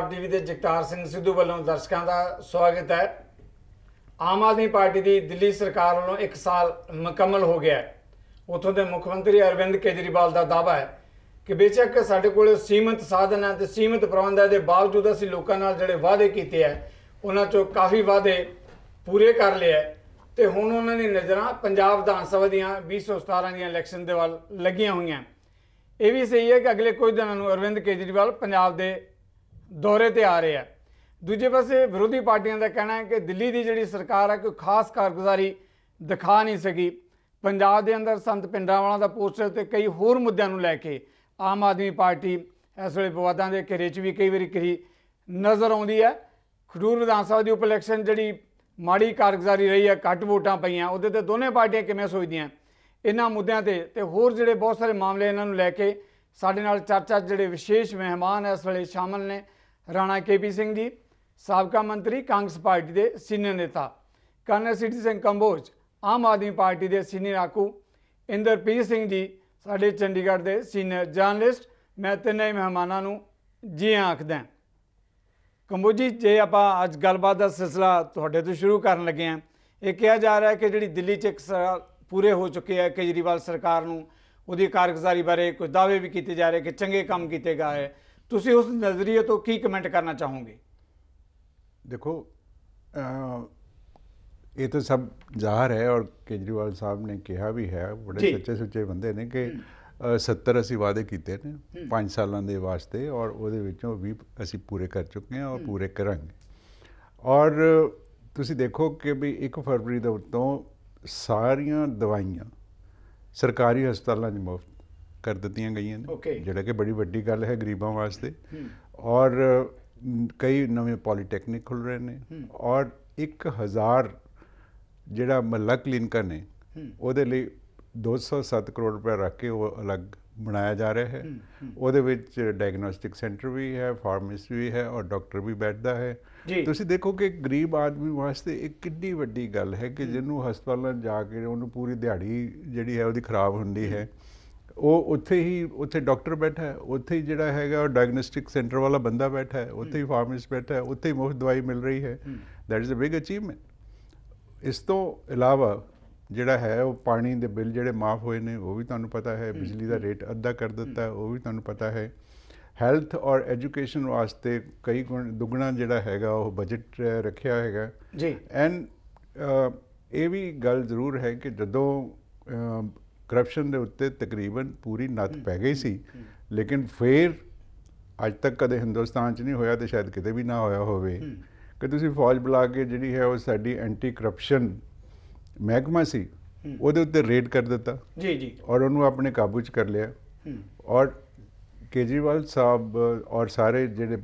Punjab TV ਦੇ ਜਗਤਾਰ ਸਿੰਘ ਸਿੱਧੂ ਵੱਲੋਂ ਦਰਸ਼ਕਾਂ ਦਾ ਸਵਾਗਤ ਹੈ ਆਮ ਆਦਮੀ ਪਾਰਟੀ ਦੀ ਦਿੱਲੀ ਸਰਕਾਰ ਵੱਲੋਂ 1 ਸਾਲ ਮੁਕੰਮਲ ਹੋ ਗਿਆ ਹੈ ਉਥੋਂ ਦੇ ਮੁੱਖ ਮੰਤਰੀ ਅਰਵਿੰਦ ਕੇਜਰੀਵਾਲ ਦਾ ਦਾਵਾ ਹੈ ਕਿ ਬੇਚੱਕ ਸਾਡੇ ਕੋਲ ਸੀਮਿਤ ਸਾਧਨ ਹੈ ਤੇ ਸੀਮਿਤ ਪ੍ਰਬੰਧ ਹੈ ਦੇ ਬਾਵਜੂਦ ਅਸੀਂ ਲੋਕਾਂ ਨਾਲ ਜਿਹੜੇ ਵਾਅਦੇ ਕੀਤੇ ਆ ਉਹਨਾਂ ਚੋਂ ਕਾਫੀ ਵਾਅਦੇ ਪੂਰੇ ਕਰ ਲਏ ਹੈ ਤੇ ਹੁਣ ਉਹਨਾਂ ਦੀ ਨਜ਼ਰਾਂ ਪੰਜਾਬ ਵਿਧਾਨ ਸਭਾ ਦੀਆਂ 2017 ਦੀਆਂ ਇਲੈਕਸ਼ਨ ਦੇ ਵੱਲ ਲੱਗੀਆਂ ਹੋਈਆਂ ਇਹ ਵੀ ਸਹੀ ਹੈ ਕਿ ਅਗਲੇ ਕੁਝ ਦਿਨਾਂ ਨੂੰ ਅਰਵਿੰਦ ਕੇਜਰੀਵਾਲ ਪੰਜਾਬ ਦੇ ਦੌਰੇ ਤੇ ਆ ਰਹੇ ਆ ਦੂਜੇ ਪਾਸੇ ਵਿਰੋਧੀ ਪਾਰਟੀਆਂ ਦਾ ਕਹਿਣਾ ਹੈ ਕਿ ਦਿੱਲੀ ਦੀ ਜਿਹੜੀ ਸਰਕਾਰ ਹੈ ਕੋਈ ਖਾਸ ਕਾਰਗੁਜ਼ਾਰੀ ਦਿਖਾ ਨਹੀਂ ਸਕੀ ਪੰਜਾਬ ਦੇ ਅੰਦਰ ਸੰਤ ਵਾਲਾਂ ਦਾ ਪੋਸਟਰ ਤੇ ਕਈ ਹੋਰ ਮੁੱਦਿਆਂ ਨੂੰ ਲੈ ਕੇ ਆਮ ਆਦਮੀ ਪਾਰਟੀ ਇਸ ਵੇਲੇ ਵਿਵਾਦਾਂ ਦੇ ਘੇਰੇ 'ਚ ਵੀ ਕਈ ਵਾਰੀ ਕਰੀ ਨਜ਼ਰ ਆਉਂਦੀ ਹੈ ਖਡੂਰ ਵਿਧਾਨ ਸਭਾ ਦੀ ਉਪ ਇਲੈਕਸ਼ਨ ਜਿਹੜੀ ਮਾੜੀ ਕਾਰਗੁਜ਼ਾਰੀ ਰਹੀ ਹੈ ਘੱਟ ਵੋਟਾਂ ਪਈਆਂ ਉਹਦੇ ਤੇ ਦੋਨੇ ਪਾਰਟੀਆਂ ਕਿਵੇਂ ਸੋਚਦੀਆਂ ਇਹਨਾਂ ਮੁੱਦਿਆਂ ਤੇ ਤੇ ਹੋਰ ਜਿਹੜੇ ਬਹੁਤ ਸਾਰੇ ਮਾਮਲੇ ਇਹਨਾਂ ਨੂੰ ਲੈ ਕੇ ਸਾਡੇ ਨਾਲ ਚਰਚਾ ਜਿਹੜੇ ਵਿਸ਼ੇਸ਼ ਮਹਿਮਾਨ ਇਸ ਵੇਲੇ ਸ਼ਾਮਲ ਨੇ ਰਾਣਾ ਕੇਪੀ ਸਿੰਘ ਜੀ ਸਾਬਕਾ ਮੰਤਰੀ ਕਾਂਗਰਸ ਪਾਰਟੀ ਦੇ ਸੀਨੀਅਰ ਨੇਤਾ ਕਰਨਲ ਸਿਟੀ ਸਿੰਘ ਕੰਬੋਜ ਆਮ ਆਦਮੀ ਪਾਰਟੀ ਦੇ ਸੀਨੀਅਰ ਆਕੂ ਇੰਦਰਪ੍ਰੀਤ ਸਿੰਘ ਜੀ ਸਾਡੇ ਚੰਡੀਗੜ੍ਹ ਦੇ ਸੀਨੀਅਰ ਜਰਨਲਿਸਟ ਮੈਂ ਤਿੰਨੇ ਮਹਿਮਾਨਾਂ ਨੂੰ ਜੀ ਆਖਦਾ ਕੰਬੋਜੀ ਜੇ ਆਪਾਂ ਅੱਜ ਗੱਲਬਾਤ ਦਾ ਸਿਲਸਿਲਾ ਤੁਹਾਡੇ ਤੋਂ ਸ਼ੁਰੂ ਕਰਨ ਲੱਗੇ ਆ ਇਹ ਕਿਹਾ ਜਾ ਰਿਹਾ ਕਿ ਜਿਹੜੀ ਦਿੱਲੀ 'ਚ ਇੱਕ ਪੂਰੇ ਹੋ ਚੁੱਕੇ ਆ ਕੇਜਰੀਵਾਲ ਸਰਕਾਰ ਨੂੰ ਉਹਦੀ ਕਾਰਗੁਜ਼ਾਰੀ ਬਾਰੇ ਕੁਝ ਦਾਅਵੇ ਵੀ ਕੀਤੇ ਜਾ ਰਹੇ ਕਿ ਚੰਗੇ ਕੰਮ ਕੀਤੇ ਗਏ ਤੁਸੀਂ ਉਸ ਨਜ਼ਰੀਏ ਤੋਂ ਕੀ ਕਮੈਂਟ ਕਰਨਾ ਚਾਹੋਗੇ ਦੇਖੋ ਇਹ ਤਾਂ ਸਭ ਜ਼ਾਹਰ ਹੈ ਔਰ ਕੇਜਰੀਵਾਲ ਸਾਹਿਬ ਨੇ ਕਿਹਾ ਵੀ ਹੈ ਬੜੇ ਸੱਚੇ ਸੁੱਚੇ ਬੰਦੇ ਨੇ ਕਿ 70 ਅਸੀਂ ਵਾਅਦੇ ਕੀਤੇ ਨੇ 5 ਸਾਲਾਂ ਦੇ ਵਾਸਤੇ ਔਰ ਉਹਦੇ ਵਿੱਚੋਂ 20 ਅਸੀਂ ਪੂਰੇ ਕਰ ਚੁੱਕੇ ਹਾਂ ਔਰ ਪੂਰੇ ਕਰਾਂਗੇ ਔਰ ਤੁਸੀਂ ਦੇਖੋ ਕਿ ਵੀ 1 ਫਰਵਰੀ ਦੇ ਸਾਰੀਆਂ ਦਵਾਈਆਂ ਸਰਕਾਰੀ ਹਸਪਤਾਲਾਂ 'ਚ ਮੁਫਤ ਕਰ ਦਿੱਤੀਆਂ ਗਈਆਂ ਨੇ ਜਿਹੜਾ ਕਿ ਬੜੀ ਵੱਡੀ ਗੱਲ ਹੈ ਗਰੀਬਾਂ ਵਾਸਤੇ ਔਰ ਕਈ ਨਵੇਂ ਪੋਲੀਟੈਕਨਿਕ ਖੁੱਲ ਰਹੇ ਨੇ ਔਰ 1000 ਜਿਹੜਾ ਮਲਕ ਕਲੀਨਿਕਾ ਨੇ ਉਹਦੇ ਲਈ 207 ਕਰੋੜ ਰੁਪਏ ਰੱਖ ਕੇ ਉਹ ਅਲੱਗ ਬਣਾਇਆ ਜਾ ਰਿਹਾ ਹੈ ਉਹਦੇ ਵਿੱਚ ਡਾਇਗਨੋਸਟਿਕ ਸੈਂਟਰ ਵੀ ਹੈ ਫਾਰਮੇਸੀ ਵੀ ਹੈ ਔਰ ਡਾਕਟਰ ਵੀ ਬੈਠਦਾ ਹੈ ਤੁਸੀਂ ਦੇਖੋ ਕਿ ਗਰੀਬ ਆਦਮੀ ਵਾਸਤੇ ਇੱਕ ਕਿੰਨੀ ਵੱਡੀ ਗੱਲ ਹੈ ਕਿ ਜਿਹਨੂੰ ਹਸਪਤਾਲਾਂ ਜਾ ਕੇ ਉਹਨੂੰ ਪੂਰੀ ਦਿਹਾੜੀ ਜਿਹੜੀ ਹੈ ਉਹਦੀ ਖਰਾਬ ਹੁੰਦੀ ਹੈ ਉਹ ਉੱਥੇ ਹੀ ਉੱਥੇ ਡਾਕਟਰ ਬੈਠਾ ਹੈ ਉੱਥੇ ਹੀ ਜਿਹੜਾ ਹੈਗਾ ਉਹ ਡਾਇਗਨੋਸਟਿਕ ਸੈਂਟਰ ਵਾਲਾ ਬੰਦਾ ਬੈਠਾ ਹੈ ਉੱਥੇ ਹੀ ਫਾਰਮਿਸਟ ਬੈਠਾ ਹੈ ਉੱਥੇ ਹੀ ਮੁਫਤ ਦਵਾਈ ਮਿਲ ਰਹੀ ਹੈ that is a big achievement ਇਸ ਤੋਂ ਇਲਾਵਾ ਜਿਹੜਾ ਹੈ ਉਹ ਪਾਣੀ ਦੇ ਬਿੱਲ ਜਿਹੜੇ ਮਾਫ ਹੋਏ ਨੇ ਉਹ ਵੀ ਤੁਹਾਨੂੰ ਪਤਾ ਹੈ ਬਿਜਲੀ ਦਾ ਰੇਟ ਅੱਧਾ ਕਰ ਦਿੱਤਾ ਉਹ ਵੀ ਤੁਹਾਨੂੰ ਪਤਾ ਹੈ ਹੈਲਥ ਔਰ ਐਜੂਕੇਸ਼ਨ ਵਾਸਤੇ ਕਈ ਦੁੱਗਣਾ ਜਿਹੜਾ ਹੈਗਾ ਉਹ ਬਜਟ ਰੱਖਿਆ ਹੈਗਾ ਜੀ ਐਂਡ ਇਹ ਵੀ ਗੱਲ ਜ਼ਰੂਰ ਹੈ ਕਿ ਜਦੋਂ ਕਰਪਸ਼ਨ ਦੇ ਉੱਤੇ ਤਕਰੀਬਨ ਪੂਰੀ ਨੱਥ ਪੈ ਗਈ ਸੀ ਲੇਕਿਨ ਫੇਰ ਅੱਜ ਤੱਕ ਕਦੇ ਹਿੰਦੁਸਤਾਨ 'ਚ ਨਹੀਂ ਹੋਇਆ ਤੇ ਸ਼ਾਇਦ ਕਿਤੇ ਵੀ ਨਾ ਹੋਇਆ ਹੋਵੇ ਕਿ ਤੁਸੀਂ ਫੌਜ ਬੁਲਾ ਕੇ ਜਿਹੜੀ ਹੈ ਉਹ ਸਾਡੀ ਐਂਟੀ ਕਰਪਸ਼ਨ ਮਹਿਕਮਾ ਸੀ ਉਹਦੇ ਉੱਤੇ ਰੇਡ ਕਰ ਦਿੱਤਾ ਜੀ ਜੀ ਔਰ ਉਹਨੂੰ ਆਪਣੇ ਕਾਬੂ 'ਚ ਕਰ ਲਿਆ ਔਰ ਕੇਜਰੀਵਾਲ ਸਾਹਿਬ ਔਰ ਸਾਰੇ ਜਿਹੜੇ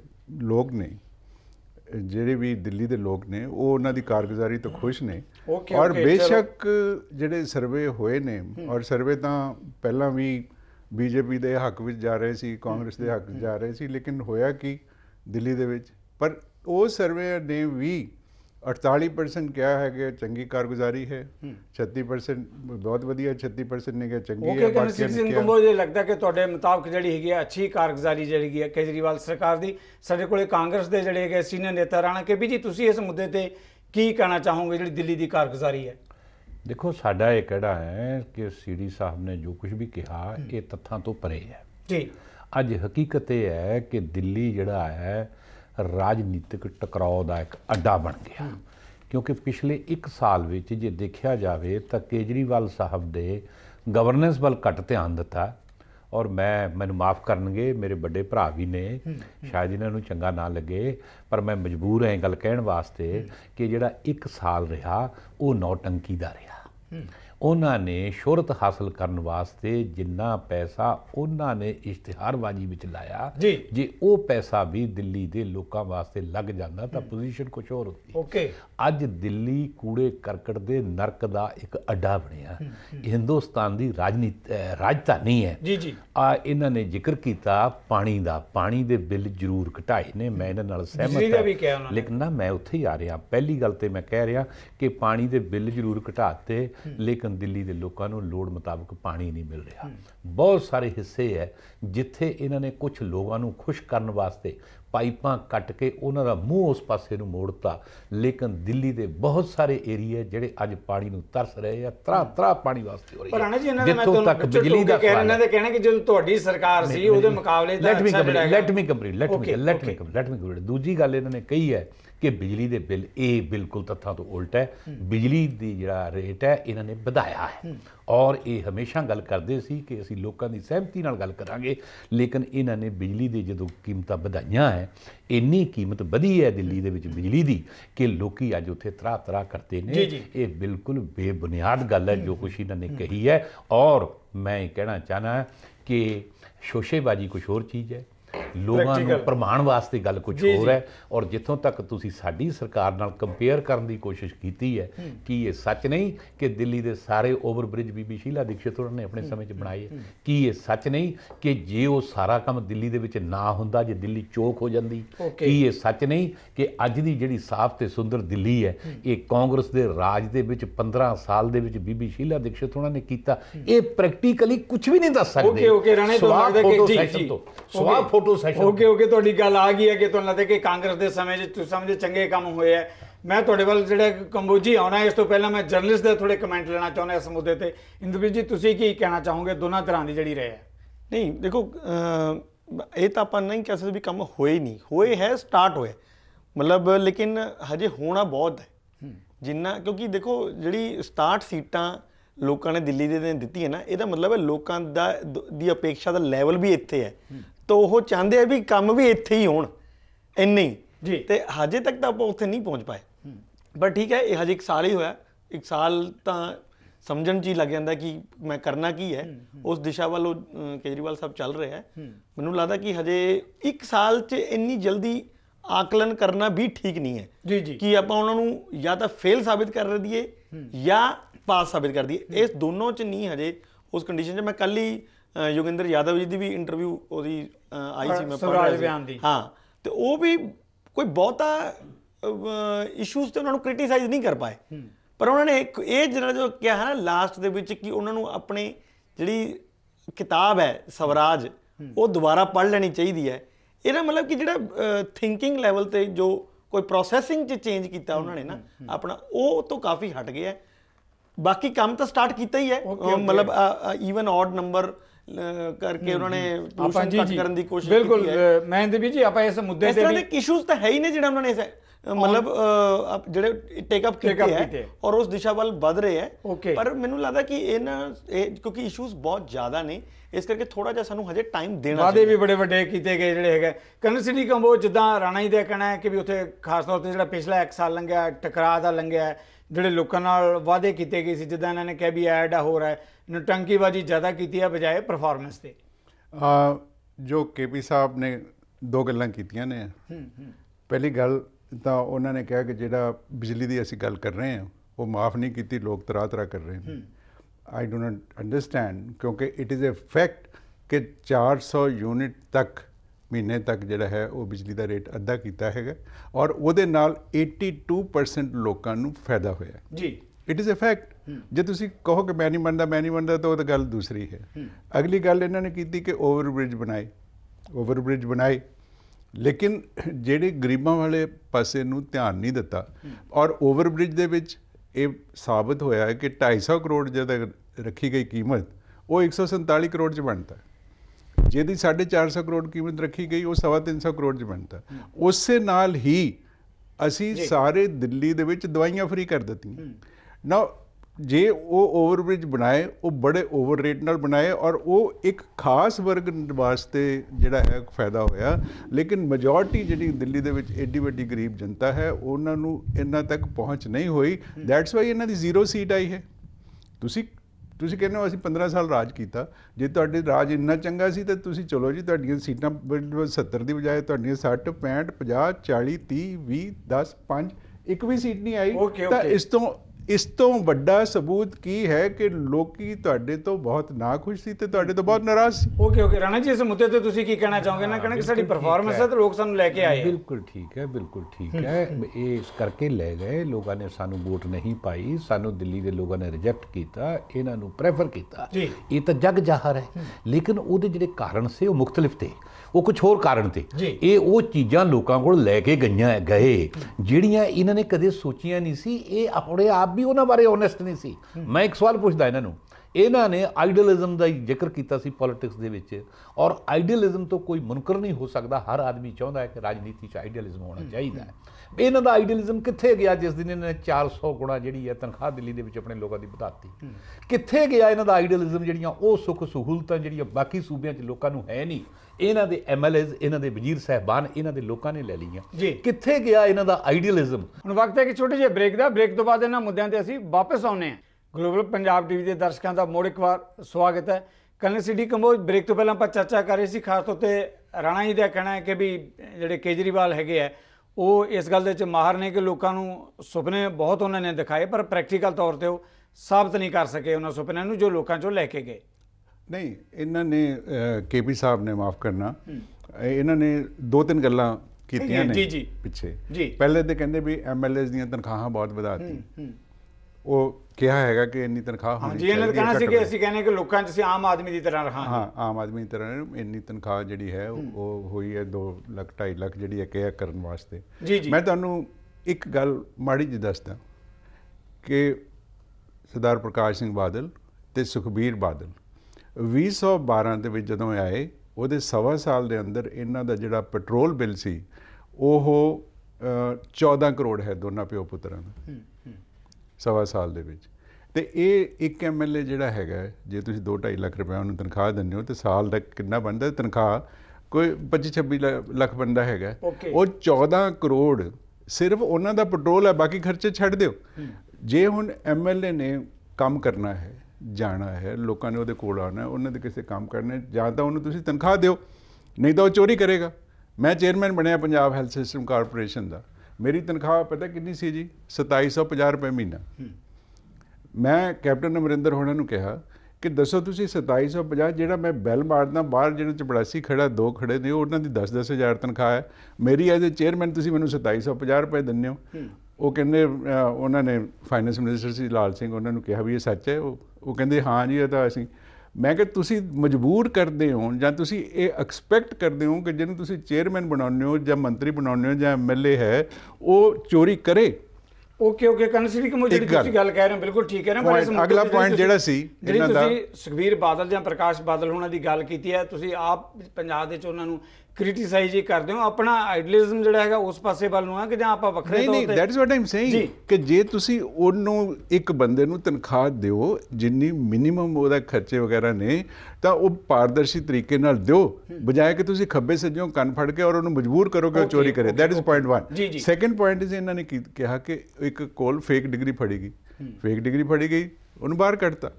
ਲੋਕ ਨੇ ਜਿਹੜੇ ਵੀ ਦਿੱਲੀ ਦੇ ਲੋਕ ਨੇ ਉਹ ਉਹਨਾਂ ਦੀ ਕਾਰਗੁਜ਼ਾਰੀ ਤੋਂ ਖੁਸ਼ ਨੇ ਔਰ ਬੇਸ਼ੱਕ ਜਿਹੜੇ ਸਰਵੇ ਹੋਏ ਨੇ ਔਰ ਸਰਵੇ ਤਾਂ ਪਹਿਲਾਂ ਵੀ ਬੀਜੇਪੀ ਦੇ ਹੱਕ ਵਿੱਚ ਜਾ ਰਹੇ ਸੀ ਕਾਂਗਰਸ ਦੇ ਹੱਕ ਜਾ ਰਹੇ ਸੀ ਲੇਕਿਨ ਹੋਇਆ ਕਿ ਦਿੱਲੀ ਦੇ ਵਿੱਚ ਪਰ ਉਹ ਸਰਵੇ ਨੇ ਵੀ 48% ਕਿਹਾ ਹੈ ਕਿ ਚੰਗੀ ਕਾਰਗੁਜ਼ਾਰੀ ਹੈ 36% ਬਹੁਤ ਵਧੀਆ 36% ਨੇ ਕਿਹਾ ਚੰਗੀ ਹੈ ਬਾਕੀ ਨੂੰ ਇਹ ਲੱਗਦਾ ਕਿ ਤੁਹਾਡੇ ਮੁਤਾਬਕ ਜਿਹੜੀ ਹੈਗੀ ਹੈ ਅੱਛੀ ਕਾਰਗੁਜ਼ਾਰੀ ਜਿਹੜੀ ਹੈ ਕੇਜਰੀਵਾਲ ਸਰਕਾਰ ਦੀ ਸਾਡੇ ਕੋਲੇ ਕਾਂਗਰਸ ਦੇ ਜਿਹੜੇ ਹੈਗੇ ਸੀਨੀਅਰ ਨੇਤਾ ਰਾਣਾ ਕਿ ਵੀ ਜੀ ਤੁਸੀਂ ਇਸ ਮੁੱਦੇ ਤੇ ਕੀ ਕਹਿਣਾ ਚਾਹੋਗੇ ਜਿਹੜੀ ਦਿੱਲੀ ਦੀ ਕਾਰਗੁਜ਼ਾਰੀ ਹੈ ਦੇਖੋ ਸਾਡਾ ਇਹ ਕਿਹੜਾ ਹੈ ਕਿ ਸੀਡੀ ਸਾਹਿਬ ਨੇ ਜੋ ਕੁਝ ਵੀ ਕਿਹਾ ਇਹ ਤੱਥਾਂ ਤੋਂ ਪਰੇ ਹੈ ਜੀ ਅੱਜ ਹਕੀਕਤ ਇਹ ਹੈ ਕਿ ਦਿੱਲੀ ਜਿਹੜਾ ਹੈ ਰਾਜਨੀਤਿਕ ਟਕਰਾਅ ਦਾ ਇੱਕ ਅੱਡਾ ਬਣ ਗਿਆ ਕਿਉਂਕਿ ਪਿਛਲੇ 1 ਸਾਲ ਵਿੱਚ ਜੇ ਦੇਖਿਆ ਜਾਵੇ ਤਾਂ ਕੇਜਰੀਵਾਲ ਸਾਹਿਬ ਦੇ ਗਵਰਨੈਂਸ ਵੱਲ ਘੱਟ ਧਿਆਨ ਦਿੱਤਾ ਔਰ ਮੈਂ ਮੈਨੂੰ ਮਾਫ ਕਰਨਗੇ ਮੇਰੇ ਵੱਡੇ ਭਰਾ ਵੀ ਨੇ ਸ਼ਾਇਦ ਇਹਨਾਂ ਨੂੰ ਚੰਗਾ ਨਾ ਲੱਗੇ ਪਰ ਮੈਂ ਮਜਬੂਰ ਹਾਂ ਗੱਲ ਕਹਿਣ ਵਾਸਤੇ ਕਿ ਜਿਹੜਾ 1 ਸਾਲ ਰਿਹਾ ਉਹ ਨੌਟੰਕੀ ਦਾ ਰਿਹਾ ਉਹਨਾਂ ਨੇ ਸ਼ੋਹਰਤ ਹਾਸਲ ਕਰਨ ਵਾਸਤੇ ਜਿੰਨਾ ਪੈਸਾ ਉਹਨਾਂ ਨੇ ਇਸ਼ਤਿਹਾਰਬਾਜ਼ੀ ਵਿੱਚ ਲਾਇਆ ਜੇ ਉਹ ਪੈਸਾ ਵੀ ਦਿੱਲੀ ਦੇ ਲੋਕਾਂ ਵਾਸਤੇ ਲੱਗ ਜਾਂਦਾ ਤਾਂ ਪੋਜੀਸ਼ਨ ਕੁਝ ਹੋਰ ਹੁੰਦੀ ਓਕੇ ਅੱਜ ਦਿੱਲੀ ਕੂੜੇ ਕਰਕਟ ਦੇ ਨਰਕ ਦਾ ਇੱਕ ਅੱਡਾ ਬਣਿਆ ਹਿੰਦੁਸਤਾਨ ਦੀ ਰਾਜਨੀਤੀ ਰਾਜਧਾਨੀ ਹੈ ਜੀ ਜੀ ਆ ਇਹਨਾਂ ਨੇ ਜ਼ਿਕਰ ਕੀਤਾ ਪਾਣੀ ਦਾ ਪਾਣੀ ਦੇ ਬਿੱਲ ਜ਼ਰੂਰ ਘਟਾਏ ਨੇ ਮੈਂ ਇਹਨਾਂ ਨਾਲ ਸਹਿਮਤ ਹਾਂ ਲੇਕਿਨ ਨਾ ਮੈਂ ਉੱਥੇ ਹੀ ਆ ਰਿਹਾ ਪਹਿਲੀ ਗੱਲ ਤੇ ਮੈਂ ਕਹਿ ਰਿਹਾ ਕਿ ਪਾਣੀ ਦੇ ਬਿੱਲ ਜ਼ਰੂਰ ਘਟਾਤੇ ਲੇਕਿਨ ਲੇਕਿਨ ਦਿੱਲੀ ਦੇ ਲੋਕਾਂ ਨੂੰ ਲੋੜ ਮੁਤਾਬਕ ਪਾਣੀ ਨਹੀਂ ਮਿਲ ਰਿਹਾ ਬਹੁਤ ਸਾਰੇ ਹਿੱਸੇ ਹੈ ਜਿੱਥੇ ਇਹਨਾਂ ਨੇ ਕੁਝ ਲੋਕਾਂ ਨੂੰ ਖੁਸ਼ ਕਰਨ ਵਾਸਤੇ ਪਾਈਪਾਂ ਕੱਟ ਕੇ ਉਹਨਾਂ ਦਾ ਮੂੰਹ ਉਸ ਪਾਸੇ ਨੂੰ ਮੋੜਤਾ ਲੇਕਿਨ ਦਿੱਲੀ ਦੇ ਬਹੁਤ ਸਾਰੇ ਏਰੀਆ ਜਿਹੜੇ ਅੱਜ ਪਾਣੀ ਨੂੰ ਤਰਸ ਰਹੇ ਆ ਤਰਾ ਤਰਾ ਪਾਣੀ ਵਾਸਤੇ ਹੋ ਰਹੀ ਹੈ ਰਾਣਾ ਜੀ ਇਹਨਾਂ ਦਾ ਮੈਂ ਤੁਹਾਨੂੰ ਬਿਜਲੀ ਦਾ ਕਹਿਣਾ ਇਹਨਾਂ ਦੇ ਕਹਿਣਾ ਕਿ ਜਦੋਂ ਤੁਹਾਡੀ ਸਰਕਾਰ ਸੀ ਉਹਦੇ ਮੁਕਾਬਲੇ ਦਾ let me complete let me complete let me complete let me complete ਦੂਜੀ ਗੱਲ ਇਹਨਾਂ ਨੇ ਕਹੀ ਹੈ ਕਿ ਬਿਜਲੀ ਦੇ ਬਿੱਲ ਇਹ ਬਿਲਕੁਲ ਤੱਥਾਂ ਤੋਂ ਉਲਟ ਹੈ ਬਿਜਲੀ ਦੀ ਜਿਹੜਾ ਰੇਟ ਹੈ ਇਹਨਾਂ ਨੇ ਵਧਾਇਆ ਹੈ ਔਰ ਇਹ ਹਮੇਸ਼ਾ ਗੱਲ ਕਰਦੇ ਸੀ ਕਿ ਅਸੀਂ ਲੋਕਾਂ ਦੀ ਸਹਿਮਤੀ ਨਾਲ ਗੱਲ ਕਰਾਂਗੇ ਲੇਕਿਨ ਇਹਨਾਂ ਨੇ ਬਿਜਲੀ ਦੀ ਜਦੋਂ ਕੀਮਤਾਂ ਵਧਾਈਆਂ ਹੈ ਇੰਨੀ ਕੀਮਤ ਵਧੀ ਹੈ ਦਿੱਲੀ ਦੇ ਵਿੱਚ ਬਿਜਲੀ ਦੀ ਕਿ ਲੋਕੀ ਅੱਜ ਉੱਥੇ ਤਰਾ ਤਰਾ ਕਰਦੇ ਨੇ ਇਹ ਬਿਲਕੁਲ ਬੇਬੁਨਿਆਦ ਗੱਲ ਹੈ ਜੋ ਕੁਛ ਇਹਨਾਂ ਨੇ ਕਹੀ ਹੈ ਔਰ ਮੈਂ ਇਹ ਕਹਿਣਾ ਚਾਹਨਾ ਕਿ ਸ਼ੋਸ਼ੇਬਾਜੀ ਕੁਝ ਹੋਰ ਚੀਜ਼ ਹੈ ਲੋਕਾਂ ਨੂੰ ਪ੍ਰਮਾਣ ਵਾਸਤੇ ਗੱਲ ਕੁਝ ਹੋਰ ਹੈ ਔਰ ਜਿੱਥੋਂ ਤੱਕ ਤੁਸੀਂ ਸਾਡੀ ਸਰਕਾਰ ਨਾਲ ਕੰਪੇਅਰ ਕਰਨ ਦੀ ਕੋਸ਼ਿਸ਼ ਕੀਤੀ ਹੈ ਕਿ ਇਹ ਸੱਚ ਨਹੀਂ ਕਿ ਦਿੱਲੀ ਦੇ ਸਾਰੇ ਓਵਰ ਬ੍ਰਿਜ ਬੀਬੀ ਸ਼ੀਲਾ ਦੀਕਸ਼ਿਤ ਉਹਨਾਂ ਨੇ ਆਪਣੇ ਸਮੇਂ 'ਚ ਬਣਾਏ ਹੈ ਕੀ ਇਹ ਸੱਚ ਨਹੀਂ ਕਿ ਜੇ ਉਹ ਸਾਰਾ ਕੰਮ ਦਿੱਲੀ ਦੇ ਵਿੱਚ ਨਾ ਹੁੰਦਾ ਜੇ ਦਿੱਲੀ ਚੋਕ ਹੋ ਜਾਂਦੀ ਕੀ ਇਹ ਸੱਚ ਨਹੀਂ ਕਿ ਅੱਜ ਦੀ ਜਿਹੜੀ ਸਾਫ਼ ਤੇ ਸੁੰਦਰ ਦਿੱਲੀ ਹੈ ਇਹ ਕਾਂਗਰਸ ਦੇ ਰਾਜ ਦੇ ਵਿੱਚ 15 ਸਾਲ ਦੇ ਵਿੱਚ ਬੀਬੀ ਸ਼ੀਲਾ ਦੀਕਸ਼ਿਤ ਉਹਨਾਂ ਨੇ ਕੀਤਾ ਇਹ ਪ੍ਰੈਕਟੀਕਲੀ ਕੁਝ ਵੀ ਨਹੀਂ ਦੱਸ ਸਕਦੇ ਓਕੇ ਓਕੇ ਰਾਣੇ ਤੋਂ ਲੱਗਦਾ ਕਿ ਜੀ ਜੀ ਸਵਾਲ photo to session okay okay ਤੁਹਾਡੀ ਗੱਲ ਆ ਗਈ ਹੈ ਕਿ ਤੁਹਾਨੂੰ ਲੱਗਦਾ ਕਿ ਕਾਂਗਰਸ ਦੇ ਸਮੇਂ 'ਚ ਤੁਸੀਂ ਸਮਝੇ ਚੰਗੇ ਕੰਮ ਹੋਏ ਆ ਮੈਂ ਤੁਹਾਡੇ ਵੱਲ ਜਿਹੜਾ ਕੰਬੋਜੀ ਆਉਣਾ ਇਸ ਤੋਂ ਪਹਿਲਾਂ ਮੈਂ ਜਰਨਲਿਸਟ ਦੇ ਥੋੜੇ ਕਮੈਂਟ ਲੈਣਾ ਚਾਹੁੰਦਾ ਇਸ ਮੁੱਦੇ ਤੇ ਇੰਦਰਜੀਤ ਜੀ ਤੁਸੀਂ ਕੀ ਕਹਿਣਾ ਚਾਹੋਗੇ ਦੋਨਾਂ ਤਰ੍ਹਾਂ ਦੀ ਜਿਹੜੀ ਰਹਿ ਹੈ ਨਹੀਂ ਦੇਖੋ ਇਹ ਤਾਂ ਆਪਾਂ ਨਹੀਂ ਕਹਿ ਸਕਦੇ ਵੀ ਕੰਮ ਹੋਏ ਨਹੀਂ ਹੋਏ ਹੈ ਸਟਾਰਟ ਹੋਏ ਮਤਲਬ ਲੇਕਿਨ ਹਜੇ ਹੋਣਾ ਬਹੁਤ ਹੈ ਜਿੰਨਾ ਕਿਉਂਕਿ ਦੇਖੋ ਜਿਹੜੀ 67 ਸੀਟਾਂ ਲੋਕਾਂ ਨੇ ਦਿੱਲੀ ਦੇ ਨੇ ਦਿੱਤੀ ਹੈ ਨਾ ਇਹਦਾ ਮਤਲਬ ਹੈ ਲੋਕਾਂ ਦਾ ਦੀ ਅਪੇਕਸ਼ਾ ਦਾ ਲੈਵਲ ਵੀ ਇੱਥੇ ਹੈ ਤਾਂ ਉਹ ਚਾਹੁੰਦੇ ਆ ਵੀ ਕੰਮ ਵੀ ਇੱਥੇ ਹੀ ਹੋਣ ਇੰਨੇ ਜੀ ਤੇ ਹਜੇ ਤੱਕ ਤਾਂ ਆਪਾਂ ਉੱਥੇ ਨਹੀਂ ਪਹੁੰਚ ਪਾਏ ਬਟ ਠੀਕ ਹੈ ਇਹ ਹਜੇ ਇੱਕ ਸਾਲ ਹੀ ਹੋਇਆ ਇੱਕ ਸਾਲ ਤਾਂ ਸਮਝਣ ਚ ਹੀ ਲੱਗ ਜਾਂਦਾ ਕਿ ਮੈਂ ਕਰਨਾ ਕੀ ਹੈ ਉਸ ਦਿਸ਼ਾ ਵੱਲ ਉਹ ਕੇਜਰੀਵਾਲ ਸਾਹਿਬ ਚੱਲ ਰਿਹਾ ਹੈ ਮੈਨੂੰ ਲੱਗਦਾ ਕਿ ਹਜੇ ਇੱਕ ਸਾਲ ਚ ਇੰਨੀ ਜਲਦੀ ਆਕਲਨ ਕਰਨਾ ਵੀ ਠੀਕ ਨਹੀਂ ਹੈ ਜੀ ਜੀ ਕਿ ਆਪਾਂ ਉਹਨਾਂ ਨੂੰ ਜਾਂ ਤਾਂ ਫੇਲ ਸਾਬਿਤ ਕਰ ਦਈਏ ਜਾਂ ਪਾਸ ਸਾਬਿਤ ਕਰ ਦਈਏ ਇਸ ਦੋਨੋਂ ਚ ਨਹੀਂ ਹਜੇ ਉਸ ਕੰਡੀਸ਼ਨ 'ਚ ਮੈਂ ਕੱਲ ਹੀ ਯੋਗਿੰਦਰ ਯਾਦਵ ਜੀ ਦੀ ਵੀ ਇੰਟਰਵਿਊ ਉਹਦੀ ਆਈ ਸੀ ਮੈਂ ਪੜ੍ਹ ਰਿਹਾ ਸੀ ਹਾਂ ਤੇ ਉਹ ਵੀ ਕੋਈ ਬਹੁਤਾ ਇਸ਼ੂਸ ਤੇ ਉਹਨਾਂ ਨੂੰ ਕ੍ਰਿਟਿਸਾਈਜ਼ ਨਹੀਂ ਕਰ ਪਾਏ ਪਰ ਉਹਨਾਂ ਨੇ ਇਹ ਜਿਹੜਾ ਜੋ ਕਿਹਾ ਹੈ ਨਾ ਲਾਸਟ ਦੇ ਵਿੱਚ ਕਿ ਉਹਨਾਂ ਨੂੰ ਆਪਣੀ ਜਿਹੜੀ ਕਿਤਾਬ ਹੈ ਸਵਰਾਜ ਉਹ ਦੁਬਾਰਾ ਪੜ੍ਹ ਲੈਣੀ ਚਾਹੀਦੀ ਹੈ ਇਹਦਾ ਮਤਲਬ ਕਿ ਜਿਹੜਾ ਥਿੰਕਿੰਗ ਲੈਵਲ ਤੇ ਜੋ ਕੋਈ ਪ੍ਰੋਸੈਸਿੰਗ ਚ ਚੇਂਜ ਕੀਤਾ ਉਹਨਾਂ ਨੇ ਨਾ ਆਪਣਾ ਉਹ ਤੋਂ ਕਾਫੀ ਹਟ ਗਿਆ ਬਾਕੀ ਕੰਮ ਤਾਂ ਸਟਾਰਟ ਕੀਤਾ ਹੀ ਹੈ ਮਤਲਬ ਇਵਨ ਆਡ ਨੰਬਰ ਕਰਕੇ ਉਹਨਾਂ ਨੇ ਪੋਲੂਸ਼ਨ ਕੱਟ ਕਰਨ ਦੀ ਕੋਸ਼ਿਸ਼ ਕੀਤੀ ਹੈ ਬਿਲਕੁਲ ਮੈਂ ਇਹਦੇ ਵੀ ਜੀ ਆਪਾਂ ਇਸ ਮੁੱਦੇ ਤੇ ਇਸ ਤਰ੍ਹਾਂ ਦੇ ਇਸ਼ੂਸ ਤਾਂ ਹੈ ਹੀ ਨੇ ਜਿਹੜਾ ਉਹਨਾਂ ਨੇ ਮਤਲਬ ਜਿਹੜੇ ਟੇਕ ਅਪ ਕੀਤੇ ਹੈ ਔਰ ਉਸ ਦਿਸ਼ਾ ਵੱਲ ਵਧ ਰਹੇ ਹੈ ਪਰ ਮੈਨੂੰ ਲੱਗਦਾ ਕਿ ਨਾ ਕਿਉਂਕਿ ਇਸ਼ੂਸ ਬਹੁਤ ਜ਼ਿਆਦਾ ਨੇ ਇਸ ਕਰਕੇ ਥੋੜਾ ਜਿਹਾ ਸਾਨੂੰ ਹਜੇ ਟਾਈਮ ਦੇਣਾ ਵਾਦੇ ਵੀ ਬੜੇ ਵੱਡੇ ਕੀਤੇ ਗਏ ਜਿਹੜੇ ਹੈਗੇ ਕਨਸਿਡੀ ਕੰਬੋ ਜਿੱਦਾਂ ਰਾਣਾ ਹੀ ਦਾ ਕਹਿਣਾ ਹੈ ਕਿ ਵੀ ਉੱਥੇ ਖਾਸ ਤੌਰ ਤੇ ਜਿਹੜਾ ਪਿਛਲਾ 1 ਸਾਲ ਲੰਘਿਆ ਟਕਰਾਅ ਦਾ ਲੰਘਿਆ ਜਿਹੜੇ ਲੋਕਾਂ ਨਾਲ ਵਾਅਦੇ ਕੀਤੇ ਗਏ ਸੀ ਜਿੱਦਾਂ ਇਹਨਾਂ ਨੇ ਕਿਹਾ ਵੀ ਐਡ ਆ ਹੋ ਰਿਹਾ ਹੈ ਨਟੰਕੀਬਾਜੀ ਜ਼ਿਆਦਾ ਕੀਤੀ ਆ ਬਜਾਏ ਪਰਫਾਰਮੈਂਸ ਤੇ ਆ ਜੋ ਕੇਪੀ ਸਾਹਿਬ ਨੇ ਦੋ ਗੱਲਾਂ ਕੀਤੀਆਂ ਨੇ ਪਹਿਲੀ ਗੱਲ ਤਾਂ ਉਹਨਾਂ ਨੇ ਕਿਹਾ ਕਿ ਜਿਹੜਾ ਬਿਜਲੀ ਦੀ ਅਸੀਂ ਗੱਲ ਕਰ ਰਹੇ ਹਾਂ ਉਹ ਮਾਫ ਨਹੀਂ ਕੀਤੀ ਲੋਕ ਤਰਾ ਤਰਾ ਕਰ ਰਹੇ ਨੇ ਆਈ ਡੋ ਨਾਟ ਅੰਡਰਸਟੈਂਡ ਕਿਉਂਕਿ ਇਟ ਇਜ਼ ਅ ਫੈਕਟ ਕਿ 400 ਯੂਨਿਟ ਤੱਕ ਮਹੀਨੇ ਤੱਕ ਜਿਹੜਾ ਹੈ ਉਹ ਬਿਜਲੀ ਦਾ ਰੇਟ ਅੱਧਾ ਕੀਤਾ ਹੈਗਾ ਔਰ ਉਹਦੇ ਨਾਲ 82% ਲੋਕਾਂ ਨੂੰ ਫਾਇਦਾ ਹੋਇਆ ਜੀ ਇਟ ਇਜ਼ ਅ ਫੈਕਟ ਜੇ ਤੁਸੀਂ ਕਹੋ ਕਿ ਮੈਂ ਨਹੀਂ ਮੰਨਦਾ ਮੈਂ ਨਹੀਂ ਮੰਨਦਾ ਤਾਂ ਉਹ ਤਾਂ ਗੱਲ ਦੂਸਰੀ ਹੈ ਅਗਲੀ ਗੱਲ ਇਹਨਾਂ ਨੇ ਕੀਤੀ ਕਿ ਓਵਰਬ੍ਰਿਜ ਬਣਾਏ ਓਵਰਬ੍ਰਿਜ ਬਣਾਏ ਲੇਕਿਨ ਜਿਹੜੇ ਗਰੀਬਾਂ ਵਾਲੇ ਪਾਸੇ ਨੂੰ ਧਿਆਨ ਨਹੀਂ ਦਿੱਤਾ ਔਰ ਓਵਰਬ੍ਰਿਜ ਦੇ ਵਿੱਚ ਇਹ ਸਾਬਤ ਹੋਇਆ ਹੈ ਕਿ 250 ਕਰੋੜ ਜਿਹੜਾ ਰੱਖੀ ਗਈ ਕੀਮਤ ਉਹ 147 ਕਰੋੜ ਚ ਬਣਦਾ ਜਿਹਦੀ 450 ਕਰੋੜ ਕੀਮਤ ਰੱਖੀ ਗਈ ਉਹ 350 ਕਰੋੜ 'ਚ ਬਣਦਾ ਉਸੇ ਨਾਲ ਹੀ ਅਸੀਂ ਸਾਰੇ ਦਿੱਲੀ ਦੇ ਵਿੱਚ ਦਵਾਈਆਂ ਫ੍ਰੀ ਕਰ ਦਿੱਤੀਆਂ ਨਾ ਜੇ ਉਹ ਓਵਰਬ੍ਰਿਜ ਬਣਾਏ ਉਹ ਬੜੇ ਓਵਰ ਰੇਟ ਨਾਲ ਬਣਾਏ ਔਰ ਉਹ ਇੱਕ ਖਾਸ ਵਰਗ ਵਾਸਤੇ ਜਿਹੜਾ ਹੈ ਫਾਇਦਾ ਹੋਇਆ ਲੇਕਿਨ ਮੈਜੋਰਟੀ ਜਿਹੜੀ ਦਿੱਲੀ ਦੇ ਵਿੱਚ ਐਡੀ ਵੱਡੀ ਗਰੀਬ ਜਨਤਾ ਹੈ ਉਹਨਾਂ ਨੂੰ ਇੰਨਾ ਤੱਕ ਪਹੁੰਚ ਨਹੀਂ ਹੋਈ ਦੈਟਸ ਵਾਈ ਇਹਨਾਂ ਦੀ ਜ਼ੀਰੋ ਸੀਟ ਆਈ ਹੈ ਤੁਸੀਂ ਤੁਸੀਂ ਕਹਿੰਦੇ ਹੋ ਅਸੀਂ 15 ਸਾਲ ਰਾਜ ਕੀਤਾ ਜੇ ਤੁਹਾਡੇ ਰਾਜ ਇੰਨਾ ਚੰਗਾ ਸੀ ਤਾਂ ਤੁਸੀਂ ਚਲੋ ਜੀ ਤੁਹਾਡੀਆਂ ਸੀਟਾਂ 70 ਦੀ ਬਜਾਏ ਤੁਹਾਡੀਆਂ 60 65 50 40 30 20 10 5 ਇੱਕ ਵੀ ਸੀਟ ਨਹੀਂ ਆਈ ਤਾਂ ਇਸ ਤੋਂ ਇਸ ਤੋਂ ਵੱਡਾ ਸਬੂਤ ਕੀ ਹੈ ਕਿ ਲੋਕੀ ਤੁਹਾਡੇ ਤੋਂ ਬਹੁਤ ਨਾ ਖੁਸ਼ ਸੀ ਤੇ ਤੁਹਾਡੇ ਤੋਂ ਬਹੁਤ ਨਾਰਾਜ਼ ਸੀ ਓਕੇ ਓਕੇ ਰਾਣਾ ਜੀ ਇਸ ਮੁੱਦੇ ਤੇ ਤੁਸੀਂ ਕੀ ਕਹਿਣਾ ਚਾਹੋਗੇ ਨਾ ਕਹਿੰਦੇ ਕਿ ਸਾਡੀ ਪਰਫਾਰਮੈਂਸ ਹੈ ਤੇ ਲੋਕ ਸਾਨੂੰ ਲੈ ਕੇ ਆਏ ਬਿਲਕੁਲ ਠੀਕ ਹੈ ਬਿਲਕੁਲ ਠੀਕ ਹੈ ਇਹ ਇਸ ਕਰਕੇ ਲੈ ਗਏ ਲੋਕਾਂ ਨੇ ਸਾਨੂੰ ਵੋਟ ਨਹੀਂ ਪਾਈ ਸਾਨੂੰ ਦਿੱਲੀ ਦੇ ਲੋਕਾਂ ਨੇ ਰਿਜੈਕਟ ਕੀਤਾ ਇਹਨਾਂ ਨੂੰ ਪ੍ਰੇਫਰ ਕੀਤਾ ਇਹ ਤਾਂ ਜਗ ਜਾਹਰ ਹੈ ਲੇਕਿਨ ਉਹਦੇ ਜਿਹੜੇ ਕਾਰਨ ਸੀ ਉਹ ਮੁxtਲਿਫ ਤੇ ਉਹ ਕੁਝ ਹੋਰ ਕਾਰਨ ਤੇ ਇਹ ਉਹ ਚੀਜ਼ਾਂ ਲੋਕਾਂ ਕੋਲ ਲੈ ਕੇ ਗਈਆਂ ਗਏ ਜਿਹੜੀਆਂ ਇਹਨਾਂ ਨੇ ਕਦੇ ਸੋਚੀਆਂ ਨਹੀਂ ਸੀ ਇਹ ਆਪਣੇ ਆਪ ਵੀ ਉਹਨਾਂ ਬਾਰੇ ਓਨੈਸਟ ਨਹੀਂ ਸੀ ਮੈਂ ਇੱਕ ਸਵਾਲ ਪੁੱਛਦਾ ਇਹਨਾਂ ਨੂੰ ਇਹਨਾਂ ਨੇ ਆਈਡੀਅਲਿਜ਼ਮ ਦਾ ਜ਼ਿਕਰ ਕੀਤਾ ਸੀ ਪੋਲਿਟਿਕਸ ਦੇ ਵਿੱਚ ਔਰ ਆਈਡੀਅਲਿਜ਼ਮ ਤੋਂ ਕੋਈ ਮੁਨਕਰ ਨਹੀਂ ਹੋ ਸਕਦਾ ਹਰ ਆਦਮੀ ਚਾਹੁੰਦਾ ਹੈ ਕਿ ਰਾਜਨੀਤੀ 'ਚ ਆਈਡੀਅਲਿਜ਼ਮ ਹੋਣਾ ਚਾਹੀਦਾ ਹੈ ਇਹਨਾਂ ਦਾ ਆਈਡੀਅਲਿਜ਼ਮ ਕਿੱਥੇ ਗਿਆ ਜਿਸ ਦਿਨ ਇਹਨਾਂ ਨੇ 400 ਗੁਣਾ ਜਿਹੜੀ ਹੈ ਤਨਖਾਹ ਦਿੱਲੀ ਦੇ ਵਿੱਚ ਆਪਣੇ ਲੋਕਾਂ ਦੀ ਵਧਾਤੀ ਕਿੱਥੇ ਗਿਆ ਇਹਨਾਂ ਦਾ ਆਈਡੀਅਲਿਜ਼ਮ ਜਿਹੜੀਆਂ ਉਹ ਸੁੱਖ ਸਹੂਲਤਾਂ ਜਿਹੜੀਆਂ ਬਾਕੀ ਸੂਬਿਆਂ 'ਚ ਲੋਕਾਂ ਨੂੰ ਹੈ ਨਹੀਂ ਇਹਨਾਂ ਦੇ ਐਮਐਲਏਜ਼ ਇਹਨਾਂ ਦੇ ਵਜ਼ੀਰ ਸਹਿਬਾਨ ਇਹਨਾਂ ਦੇ ਲੋਕਾਂ ਨੇ ਲੈ ਲਈਆਂ ਕਿੱਥੇ ਗਿਆ ਇਹਨਾਂ ਦਾ ਆਈਡੀਅਲਿਜ਼ਮ ਹੁਣ ਵਕਤ ਹੈ ਕਿ ਛੋਟੇ ਜਿਹੇ ਬ੍ਰੇਕ ਦਾ ਬ੍ਰੇਕ ਤੋਂ ਬਾਅਦ ਇਹਨਾਂ ਮੁੱਦਿਆਂ ਤੇ ਅਸੀਂ ਵਾਪਸ ਆਉਨੇ ਆ ਗਲੋਬਲ ਪੰਜਾਬ ਟੀਵੀ ਦੇ ਦਰਸ਼ਕਾਂ ਦਾ ਮੋੜ ਇੱਕ ਵਾਰ ਸਵਾਗਤ ਹੈ ਕਰਨਲ ਸਿਟੀ ਕੰਬੋਜ ਬ੍ਰੇਕ ਤੋਂ ਪਹਿਲਾਂ ਆਪਾਂ ਚਰਚਾ ਕਰ ਰਹੇ ਸੀ ਖਾਸ ਤੌਰ ਤੇ ਰਾਣਾ ਜੀ ਦਾ ਕਹਿਣਾ ਹੈ ਕਿ ਵੀ ਜਿਹੜੇ ਕੇਜਰੀਵਾਲ ਹੈਗੇ ਆ ਉਹ ਇਸ ਗੱਲ ਦੇ ਵਿੱਚ ਮਾਹਰ ਨੇ ਕਿ ਲੋਕਾਂ ਨੂੰ ਸੁਪਨੇ ਬਹੁਤ ਉਹਨਾਂ ਨੇ ਦਿਖਾਏ ਪਰ ਪ੍ਰੈਕਟੀਕਲ ਤੌਰ ਤੇ ਉਹ ਸਾਬਤ ਨਹੀਂ ਕਰ ਸਕੇ ਉਹਨਾਂ ਸੁਪਨਿਆਂ ਨੂੰ ਜੋ ਲੋਕਾਂ ਚੋਂ ਲੈ ਕੇ ਗਏ ਨਹੀਂ ਇਹਨਾਂ ਨੇ ਕੇਪੀ ਸਾਹਿਬ ਨੇ ਮਾਫ ਕਰਨਾ ਇਹਨਾਂ ਨੇ ਦੋ ਤਿੰਨ ਗੱਲਾਂ ਕੀਤੀਆਂ ਨੇ ਜੀ ਜੀ ਪਿੱਛੇ ਜੀ ਪਹਿਲੇ ਤੇ ਕਹਿੰਦੇ ਵੀ ਐਮਐਲਏਸ ਦੀਆਂ ਤਨਖਾਹਾਂ ਬਹੁਤ ਵਧਾਤੀ ਉਹ ਕਿਹਾ ਹੈਗਾ ਕਿ ਇੰਨੀ ਤਨਖਾਹ ਹੋਣੀ ਚਾਹੀਦੀ ਹੈ ਜੀ ਇਹਨਾਂ ਕਹਿਣਾ ਸੀ ਕਿ ਅਸੀਂ ਕਹਿੰਦੇ ਕਿ ਲੋਕਾਂ 'ਚ ਅਸੀਂ ਆਮ ਆਦਮੀ ਦੀ ਤਰ੍ਹਾਂ ਰਹਾਂ ਹਾਂ ਆਮ ਆਦਮੀ ਦੀ ਤਰ੍ਹਾਂ ਇੰਨੀ ਤਨਖਾਹ ਜਿਹੜੀ ਹੈ ਉਹ ਹੋਈ ਹੈ 2 ਲੱਖ 2.5 ਲੱਖ ਜਿਹੜੀ ਹੈ ਕਿਹਾ ਕਰਨ ਵਾਸਤੇ ਮੈਂ ਤੁਹਾਨੂੰ ਇੱਕ ਗੱਲ ਮਾੜੀ ਜੀ ਦੱਸਦਾ ਕਿ ਸਰਦਾਰ ਪ੍ਰਕਾਸ਼ ਸਿੰਘ ਬਾਦਲ ਤੇ ਸੁਖਬੀਰ ਬਾਦਲ 2012 ਦੇ ਵਿੱਚ ਜਦੋਂ ਆਏ ਉਹਦੇ ਸਵਾ ਸਾਲ ਦੇ ਅੰਦਰ ਇਹਨਾਂ ਦਾ ਜਿਹੜਾ ਪੈਟਰੋਲ ਬਿੱਲ ਸੀ ਉਹ 14 ਕਰੋੜ ਹੈ ਦੋਨਾਂ ਪਿਓ ਪੁੱਤਰਾਂ ਦਾ ਸਵਾ ਸਾਲ ਦੇ ਵਿੱਚ ਤੇ ਇਹ ਇੱਕ ਐਮਐਲਏ ਜਿਹੜਾ ਹੈਗਾ ਜੇ ਤੁਸੀਂ 2.5 ਲੱਖ ਰੁਪਏ ਉਹਨੂੰ ਤਨਖਾਹ ਦਿੰਦੇ ਹੋ ਤੇ ਸਾਲ ਦਾ ਕਿੰਨਾ ਬਣਦਾ ਤਨਖਾਹ ਕੋਈ 25 26 ਲੱਖ ਬੰਦਾ ਹੈਗਾ ਉਹ 14 ਕਰੋੜ ਸਿਰਫ ਉਹਨਾਂ ਦਾ ਪੈਟਰੋਲ ਹੈ ਬਾਕੀ ਖਰਚੇ ਛੱਡ ਦਿਓ ਜੇ ਹੁਣ ਐਮਐਲਏ ਨੇ ਕੰਮ ਕਰਨਾ ਹੈ ਜਾਣਾ ਹੈ ਲੋਕਾਂ ਨੇ ਉਹਦੇ ਕੋਲ ਆਣਾ ਉਹਨਾਂ ਦੇ ਕਿਸੇ ਕੰਮ ਕਰਨੇ ਜਾਂ ਤਾਂ ਉਹਨੂੰ ਤੁਸੀਂ ਤਨਖਾਹ ਦਿਓ ਨਹੀਂ ਤਾਂ ਉਹ ਚੋਰੀ ਕਰੇਗਾ ਮੈਂ ਚੇਅਰਮੈਨ ਬਣਿਆ ਪੰਜਾਬ ਹੈਲਥ ਸਿਸਟਮ ਕਾਰਪੋਰੇਸ਼ਨ ਦਾ ਮੇਰੀ ਤਨਖਾਹ ਪਤਾ ਕਿੰਨੀ ਸੀ ਜੀ 2750 ਰੁਪਏ ਮਹੀਨਾ ਮੈਂ ਕੈਪਟਨ ਅਮਰਿੰਦਰ ਹੋਣਾ ਨੂੰ ਕਿਹਾ ਕਿ ਦੱਸੋ ਤੁਸੀਂ 2750 ਜਿਹੜਾ ਮੈਂ ਬੈਲ ਮਾਰਦਾ ਬਾਹਰ ਜਿਹੜੇ ਚਪੜਾਸੀ ਖੜਾ ਦੋ ਖੜੇ ਨੇ ਉਹਨਾਂ ਦੀ 10 10000 ਤਨਖਾਹ ਹੈ ਮੇਰੀ ਐਜ਼ ਅ ਚੇਅਰਮੈਨ ਤੁਸੀਂ ਮੈਨੂੰ 2750 ਰੁਪਏ ਦਿੰਨੇ ਹੋ ਉਹ ਕਹਿੰਦੇ ਉਹਨਾਂ ਨੇ ਫਾਈਨੈਂਸ ਮਿਨਿਸਟਰ ਸੀ ਲਾਲ ਸਿੰਘ ਉਹਨਾਂ ਨੂੰ ਕਿਹਾ ਵੀ ਇਹ ਸੱਚ ਹੈ ਉਹ ਉਹ ਕਹਿੰਦੇ ਹਾਂ ਜੀ ਇਹ ਤਾਂ ਅਸੀਂ ਮੈਂ ਕਿ ਤੁਸੀਂ ਮਜਬੂਰ ਕਰਦੇ ਹੋ ਜਾਂ ਤੁਸੀਂ ਇਹ ਐਕਸਪੈਕਟ ਕਰਦੇ ਹੋ ਕਿ ਜਿਹਨੂੰ ਤੁਸੀਂ ਚੇਅਰਮੈਨ ਬਣਾਉਂਦੇ ਹੋ ਜਾਂ ਮੰਤਰੀ ਬਣਾਉਂਦੇ ਹੋ ਜਾਂ ਐਮਐਲਏ ਹੈ ਉਹ ਚੋਰੀ ਕਰੇ ਓਕੇ ਓਕੇ ਕਨਸਿਡਰ ਕਿ ਮੈਂ ਜਿਹੜੀ ਤੁਸੀਂ ਗੱਲ ਕਹਿ ਰਹੇ ਹੋ ਬਿਲਕੁਲ ਠੀਕ ਹੈ ਨਾ ਪਰ ਅਗਲਾ ਪੁਆਇੰਟ ਜਿਹੜਾ ਸੀ ਇਹਨਾਂ ਦਾ ਤੁਸੀਂ ਸੁਖਬੀਰ ਬਾਦਲ ਜਾਂ ਪ੍ਰਕਾਸ਼ ਬਾਦਲ ਉਹਨਾਂ ਦੀ ਗੱਲ ਕੀਤੀ ਹੈ ਤੁਸੀਂ ਆਪ ਪੰਜਾਬ ਦੇ ਚ ਉਹਨਾਂ ਨੂੰ ਕ੍ਰਿਟਿਸਾਈਜ਼ ਹੀ ਕਰਦੇ ਹੋ ਆਪਣਾ ਆਈਡੀਅਲਿਜ਼ਮ ਜਿਹੜਾ ਹੈਗਾ ਉਸ ਪਾਸੇ ਵੱਲ ਨੂੰ ਆ ਕਿ ਜਾਂ ਆਪਾਂ ਵੱਖਰੇ ਤੌਰ ਤੇ ਨਹੀਂ ਨਹੀਂ ਦੈਟਸ ਵਾਟ ਆਮ ਸੇਇੰਗ ਕਿ ਜੇ ਤੁਸੀਂ ਉਹਨੂੰ ਇੱਕ ਬੰਦੇ ਨੂੰ ਤਨਖਾਹ ਦਿਓ ਜਿੰਨੀ ਮਿਨੀਮਮ ਉਹਦਾ ਖਰਚੇ ਵਗੈਰਾ ਨੇ ਤਾਂ ਉਹ ਪਾਰਦਰਸ਼ੀ ਤਰੀਕੇ ਨਾਲ ਦਿਓ ਬਜਾਏ ਕਿ ਤੁਸੀਂ ਖੱਬੇ ਸੱਜੋਂ ਕੰਨ ਫੜ ਕੇ ਔਰ ਉਹਨੂੰ ਮਜਬੂਰ ਕਰੋ ਕਿ ਉਹ ਚੋਰੀ ਕਰੇ that is point 1 second point is ਇਹਨਾਂ ਨੇ ਕਿਹਾ ਕਿ ਇੱਕ ਕੋਲ ਫੇਕ ਡਿਗਰੀ ਫੜੀ ਗਈ ਫੇਕ ਡਿਗਰੀ ਫੜੀ ਗਈ ਉਹਨੂੰ ਬਾਹਰ ਕੱਢਤਾ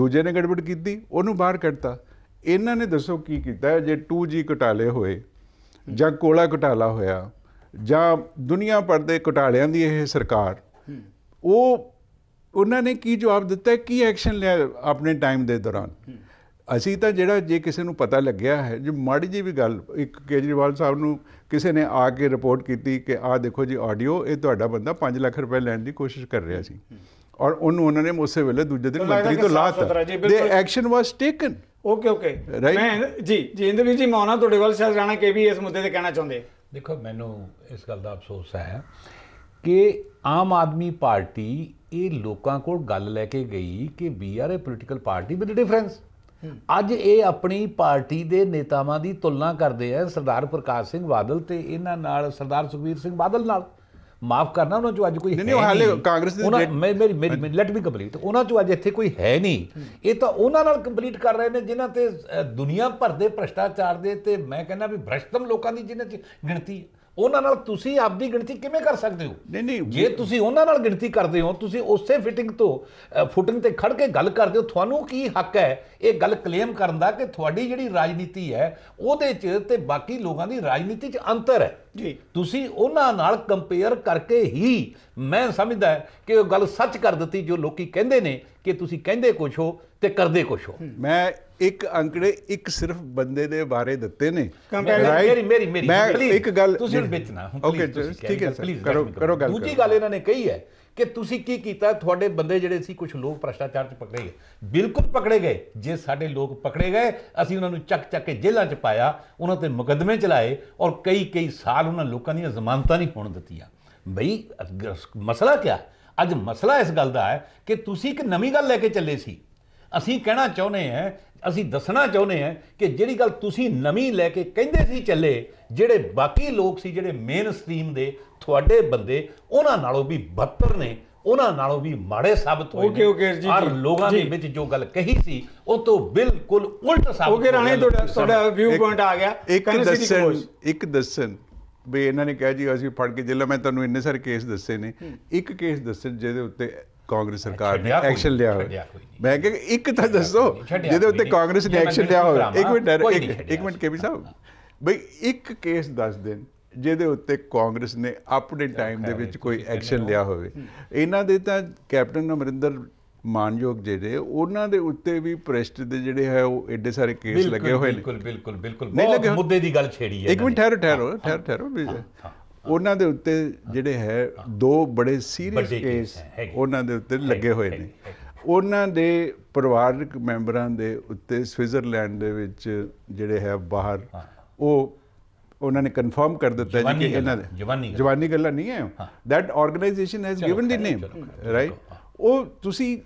ਦੂਜੇ ਨੇ ਗੜਬੜ ਕੀਤੀ ਉਹਨੂੰ ਬਾਹਰ ਕੱਢਤਾ ਇਹਨਾਂ ਨੇ ਦੱਸੋ ਕੀ ਕੀਤਾ ਜੇ 2G ਘਟਾਲੇ ਹੋਏ ਜਾਂ ਕੋਲਾ ਘਟਾਲਾ ਹੋਇਆ ਜਾਂ ਦੁਨੀਆ ਭਰ ਦੇ ਘਟਾਲਿਆਂ ਦੀ ਇਹ ਸਰਕਾਰ ਉਹ ਉਹਨਾਂ ਨੇ ਕੀ ਜਵਾਬ ਦਿੱਤਾ ਕੀ ਐਕਸ਼ਨ ਲਿਆ ਆਪਣੇ ਟਾਈਮ ਦੇ ਦੌਰਾਨ ਅਸੀਂ ਤਾਂ ਜਿਹੜਾ ਜੇ ਕਿਸੇ ਨੂੰ ਪਤਾ ਲੱਗਿਆ ਹੈ ਜੇ ਮਾੜੀ ਜੀ ਵੀ ਗੱਲ ਇੱਕ ਕੇਜਰੀਵਾਲ ਸਾਹਿਬ ਨੂੰ ਕਿਸੇ ਨੇ ਆ ਕੇ ਰਿਪੋਰਟ ਕੀਤੀ ਕਿ ਆਹ ਦੇਖੋ ਜੀ ਆਡੀਓ ਇਹ ਤੁਹਾਡਾ ਬੰਦਾ 5 ਲੱਖ ਰੁਪਏ ਲੈਣ ਦੀ ਕੋਸ਼ਿਸ਼ ਕਰ ਰਿਹਾ ਸੀ ਔਰ ਉਹਨੂੰ ਉਹਨਾਂ ਨੇ ਉਸੇ ਵੇਲੇ ਦੂਜੇ ਦਿਨ ਮੰਤਰੀ ਤੋਂ ਲਾਤਾ ਦੇ action was taken okay okay ਮੈਂ ਜੀ ਜੀਂਦਰਵੀਰ ਜੀ ਮੌਨਾ ਤੁਹਾਡੇ ਵੱਲ ਸ਼ਾਇਦ ਜਾਣਾ ਕਿ ਵੀ ਇਸ ਮੁੱਦੇ ਤੇ ਕਹਿਣਾ ਚਾਹੁੰਦੇ ਦੇਖੋ ਮੈਨੂੰ ਇਸ ਗੱਲ ਦਾ ਅਫਸੋਸ ਹੈ ਕਿ ਆਮ ਆਦਮੀ ਪਾਰਟੀ ਇਹ ਲੋਕਾਂ ਕੋਲ ਗੱਲ ਲੈ ਕੇ ਗਈ ਕਿ we are a political party with difference ਅੱਜ ਇਹ ਆਪਣੀ ਪਾਰਟੀ ਦੇ ਨੇਤਾਵਾਂ ਦੀ ਤੁਲਨਾ ਕਰਦੇ ਆ ਸਰਦਾਰ ਪ੍ਰਕਾਸ਼ ਸਿੰਘ ਬਾਦਲ ਤੇ ਇਹਨਾਂ ਨਾਲ ਸਰਦਾਰ ਸੁਖਵੀਰ ਸਿੰਘ ਬਾਦਲ ਨਾਲ ਮਾਫ ਕਰਨਾ ਉਹਨਾਂ ਚੋਂ ਅੱਜ ਕੋਈ ਨਹੀਂ ਉਹ ਹਾਲੇ ਕਾਂਗਰਸ ਦੇ ਮੇਰੀ ਮੇਰੀ ਲੈਟ ਵੀ ਕੰਪਲੀਟ ਉਹਨਾਂ ਚੋਂ ਅੱਜ ਇੱਥੇ ਕੋਈ ਹੈ ਨਹੀਂ ਇਹ ਤਾਂ ਉਹਨਾਂ ਨਾਲ ਕੰਪਲੀਟ ਕਰ ਰਹੇ ਨੇ ਜਿਨ੍ਹਾਂ ਤੇ ਦੁਨੀਆ ਭਰ ਦੇ ਭ੍ਰਸ਼ਟਾਚਾਰ ਦੇ ਤੇ ਮੈਂ ਕਹਿੰਦਾ ਵੀ ਭ੍ਰਸ਼ਟਮ ਲੋਕਾਂ ਦੀ ਜਿਨ੍ਹਾਂ ਚ ਗਿਣਤੀ ਹੈ ਉਹਨਾਂ ਨਾਲ ਤੁਸੀਂ ਆਪਦੀ ਗਿਣਤੀ ਕਿਵੇਂ ਕਰ ਸਕਦੇ ਹੋ ਨਹੀਂ ਨਹੀਂ ਜੇ ਤੁਸੀਂ ਉਹਨਾਂ ਨਾਲ ਗਿਣਤੀ ਕਰਦੇ ਹੋ ਤੁਸੀਂ ਉਸੇ ਫਿਟਿੰਗ ਤੋਂ ਫੁੱਟਿੰਗ ਤੇ ਖੜ ਕੇ ਗੱਲ ਕਰਦੇ ਹੋ ਤੁਹਾਨੂੰ ਕੀ ਹੱਕ ਹੈ ਇਹ ਗੱਲ ਕਲੇਮ ਕਰਨ ਦਾ ਕਿ ਤੁਹਾਡੀ ਜਿਹੜੀ ਰਾਜਨੀਤੀ ਹੈ ਉਹਦੇ 'ਚ ਤੇ ਬਾਕੀ ਲੋਕਾਂ ਦੀ ਰਾਜਨੀਤੀ 'ਚ ਅੰਤਰ ਹੈ ਜੀ ਤੁਸੀਂ ਉਹਨਾਂ ਨਾਲ ਕੰਪੇਅਰ ਕਰਕੇ ਹੀ ਮੈਂ ਸਮਝਦਾ ਕਿ ਉਹ ਗੱਲ ਸੱਚ ਕਰ ਦਿੱਤੀ ਜੋ ਲੋਕੀ ਕਹਿੰਦੇ ਨੇ ਕਿ ਤੁਸੀਂ ਕਹਿੰਦੇ ਕੁਝ ਹੋ ਤੇ ਕਰਦੇ ਕੁਝ ਹੋ ਮੈਂ ਇੱਕ ਅੰਕੜੇ ਇੱਕ ਸਿਰਫ ਬੰਦੇ ਦੇ ਬਾਰੇ ਦਿੱਤੇ ਨੇ ਮੇਰੀ ਮੇਰੀ ਮੇਰੀ ਮੈਂ ਇੱਕ ਗੱਲ ਤੁਸੀਂ ਵਿੱਚ ਨਾ ਓਕੇ ਠੀਕ ਹੈ ਕਰੋ ਕਰੋ ਗੱਲ ਦੂਜੀ ਗੱਲ ਇਹਨਾਂ ਨੇ ਕਹੀ ਹੈ ਕਿ ਤੁਸੀਂ ਕੀ ਕੀਤਾ ਤੁਹਾਡੇ ਬੰਦੇ ਜਿਹੜੇ ਸੀ ਕੁਝ ਲੋਕ ਭ੍ਰਸ਼ਟਾਚਾਰ 'ਚ ਪਕੜੇ ਗਏ ਬਿਲਕੁਲ ਪਕੜੇ ਗਏ ਜੇ ਸਾਡੇ ਲੋਕ ਪਕੜੇ ਗਏ ਅਸੀਂ ਉਹਨਾਂ ਨੂੰ ਚੱਕ ਚੱਕ ਕੇ ਜੇਲ੍ਹਾਂ 'ਚ ਪਾਇਆ ਉਹਨਾਂ ਤੇ ਮੁਕਦਮੇ ਚਲਾਏ ਔਰ ਕਈ ਕਈ ਸਾਲ ਉਹਨਾਂ ਲੋਕਾਂ ਦੀਆਂ ਜ਼ਮਾਨਤਾਂ ਨਹੀਂ ਹੋਣ ਦਿੱਤੀਆਂ ਬਈ ਮਸਲਾ ਕੀ ਅੱਜ ਮਸਲਾ ਇਸ ਗੱਲ ਦਾ ਹੈ ਕਿ ਤੁਸੀਂ ਇੱਕ ਨਵੀਂ ਗੱਲ ਲੈ ਕੇ ਚੱਲੇ ਸੀ ਅਸੀਂ ਕਹਿਣਾ ਚਾਹੁੰਦੇ ਹਾਂ ਅਸੀਂ ਦੱਸਣਾ ਚਾਹੁੰਦੇ ਹਾਂ ਕਿ ਜਿਹੜੀ ਗੱਲ ਤੁਸੀਂ ਨਵੀਂ ਲੈ ਕੇ ਕਹਿੰਦੇ ਸੀ ਚੱਲੇ ਜਿਹੜੇ ਬਾਕੀ ਲੋਕ ਸੀ ਜਿਹੜੇ ਮੇਨ ਸਟ੍ਰੀਮ ਦੇ ਤੁਹਾਡੇ ਬੰਦੇ ਉਹਨਾਂ ਨਾਲੋਂ ਵੀ ਬੱਤਰ ਨੇ ਉਹਨਾਂ ਨਾਲੋਂ ਵੀ ਮਾੜੇ ਸਾਬਤ ਹੋਏ ਨੇ ਔਰ ਲੋਕਾਂ ਦੇ ਵਿੱਚ ਜੋ ਗੱਲ ਕਹੀ ਸੀ ਉਹ ਤੋਂ ਬਿਲਕੁਲ ਉਲਟ ਸਾਬਤ ਓਕੇ ਰਾਣੀ ਤੁਹਾਡਾ ਤੁਹਾਡਾ ਵਿਊ ਪੁਆਇੰਟ ਆ ਗਿਆ ਇੱਕ ਦੱਸਣ ਇੱਕ ਦੱਸਣ ਵੀ ਇਹਨਾਂ ਨੇ ਕਿਹਾ ਜੀ ਅਸੀਂ ਫੜ ਕੇ ਜਿੱਲਾ ਮੈਂ ਤੁਹਾਨੂੰ ਇੰਨੇ ਸਾਰੇ ਕੇਸ ਦੱਸੇ ਨੇ ਇੱਕ ਕੇਸ ਦੱਸਣ ਜਿਹਦੇ ਉੱਤੇ ਕਾਂਗਰਸ ਸਰਕਾਰ ਨੇ ਐਕਸ਼ਨ ਲਿਆ ਹੋਵੇ ਮੈਂ ਕਿ ਇੱਕ ਤਾਂ ਦੱਸੋ ਜਿਹਦੇ ਉੱਤੇ ਕਾਂਗਰਸ ਨੇ ਐਕਸ਼ਨ ਲਿਆ ਹੋਵੇ ਇੱਕ ਮਿੰਟ ਇੱਕ ਮਿੰਟ ਵੀ ਸਾਹਿਬ ਬਈ ਇੱਕ ਕੇਸ ਦੱਸ ਦੇਣ ਜਿਹਦੇ ਉੱਤੇ ਕਾਂਗਰਸ ਨੇ ਆਪਣੇ ਟਾਈਮ ਦੇ ਵਿੱਚ ਕੋਈ ਐਕਸ਼ਨ ਲਿਆ ਹੋਵੇ ਇਹਨਾਂ ਦੇ ਤਾਂ ਕੈਪਟਨ ਅਮਰਿੰਦਰ ਮਾਨਯੋਗ ਜਿਹੜੇ ਉਹਨਾਂ ਦੇ ਉੱਤੇ ਵੀ ਪ੍ਰੈਸਟ ਦੇ ਜਿਹੜੇ ਹੈ ਉਹ ਐਡੇ ਸਾਰੇ ਕੇਸ ਲੱਗੇ ਹੋਏ ਨੇ ਬਿਲਕੁਲ ਬਿਲਕੁਲ ਬਿਲਕੁਲ ਬਹੁਤ ਮੁੱਦੇ ਦੀ ਗੱਲ ਛੇੜੀ ਹੈ ਇੱਕ ਮਿੰਟ ਠਹਿਰੋ ਠਹਿਰੋ ਠਹਿਰੋ ਠਹਿਰੋ ਉਹਨਾਂ ਦੇ ਉੱਤੇ ਜਿਹੜੇ ਹੈ ਦੋ ਬੜੇ ਸੀਰੀਅਸ ਕੇਸ ਉਹਨਾਂ ਦੇ ਉੱਤੇ ਲੱਗੇ ਹੋਏ ਨੇ ਉਹਨਾਂ ਦੇ ਪਰਿਵਾਰਕ ਮੈਂਬਰਾਂ ਦੇ ਉੱਤੇ ਸਵਿਟਜ਼ਰਲੈਂਡ ਦੇ ਵਿੱਚ ਜਿਹੜੇ ਹੈ ਬਾਹਰ ਉਹ ਉਹਨਾਂ ਨੇ ਕਨਫਰਮ ਕਰ ਦਿੱਤਾ ਜੀ ਕਿ ਇਹਨਾਂ ਦੇ ਜਵਾਨੀ ਜਵਾਨੀ ਗੱਲਾਂ ਨਹੀਂ ਹੈ that organisation has given the name right ਉਹ ਤੁਸੀਂ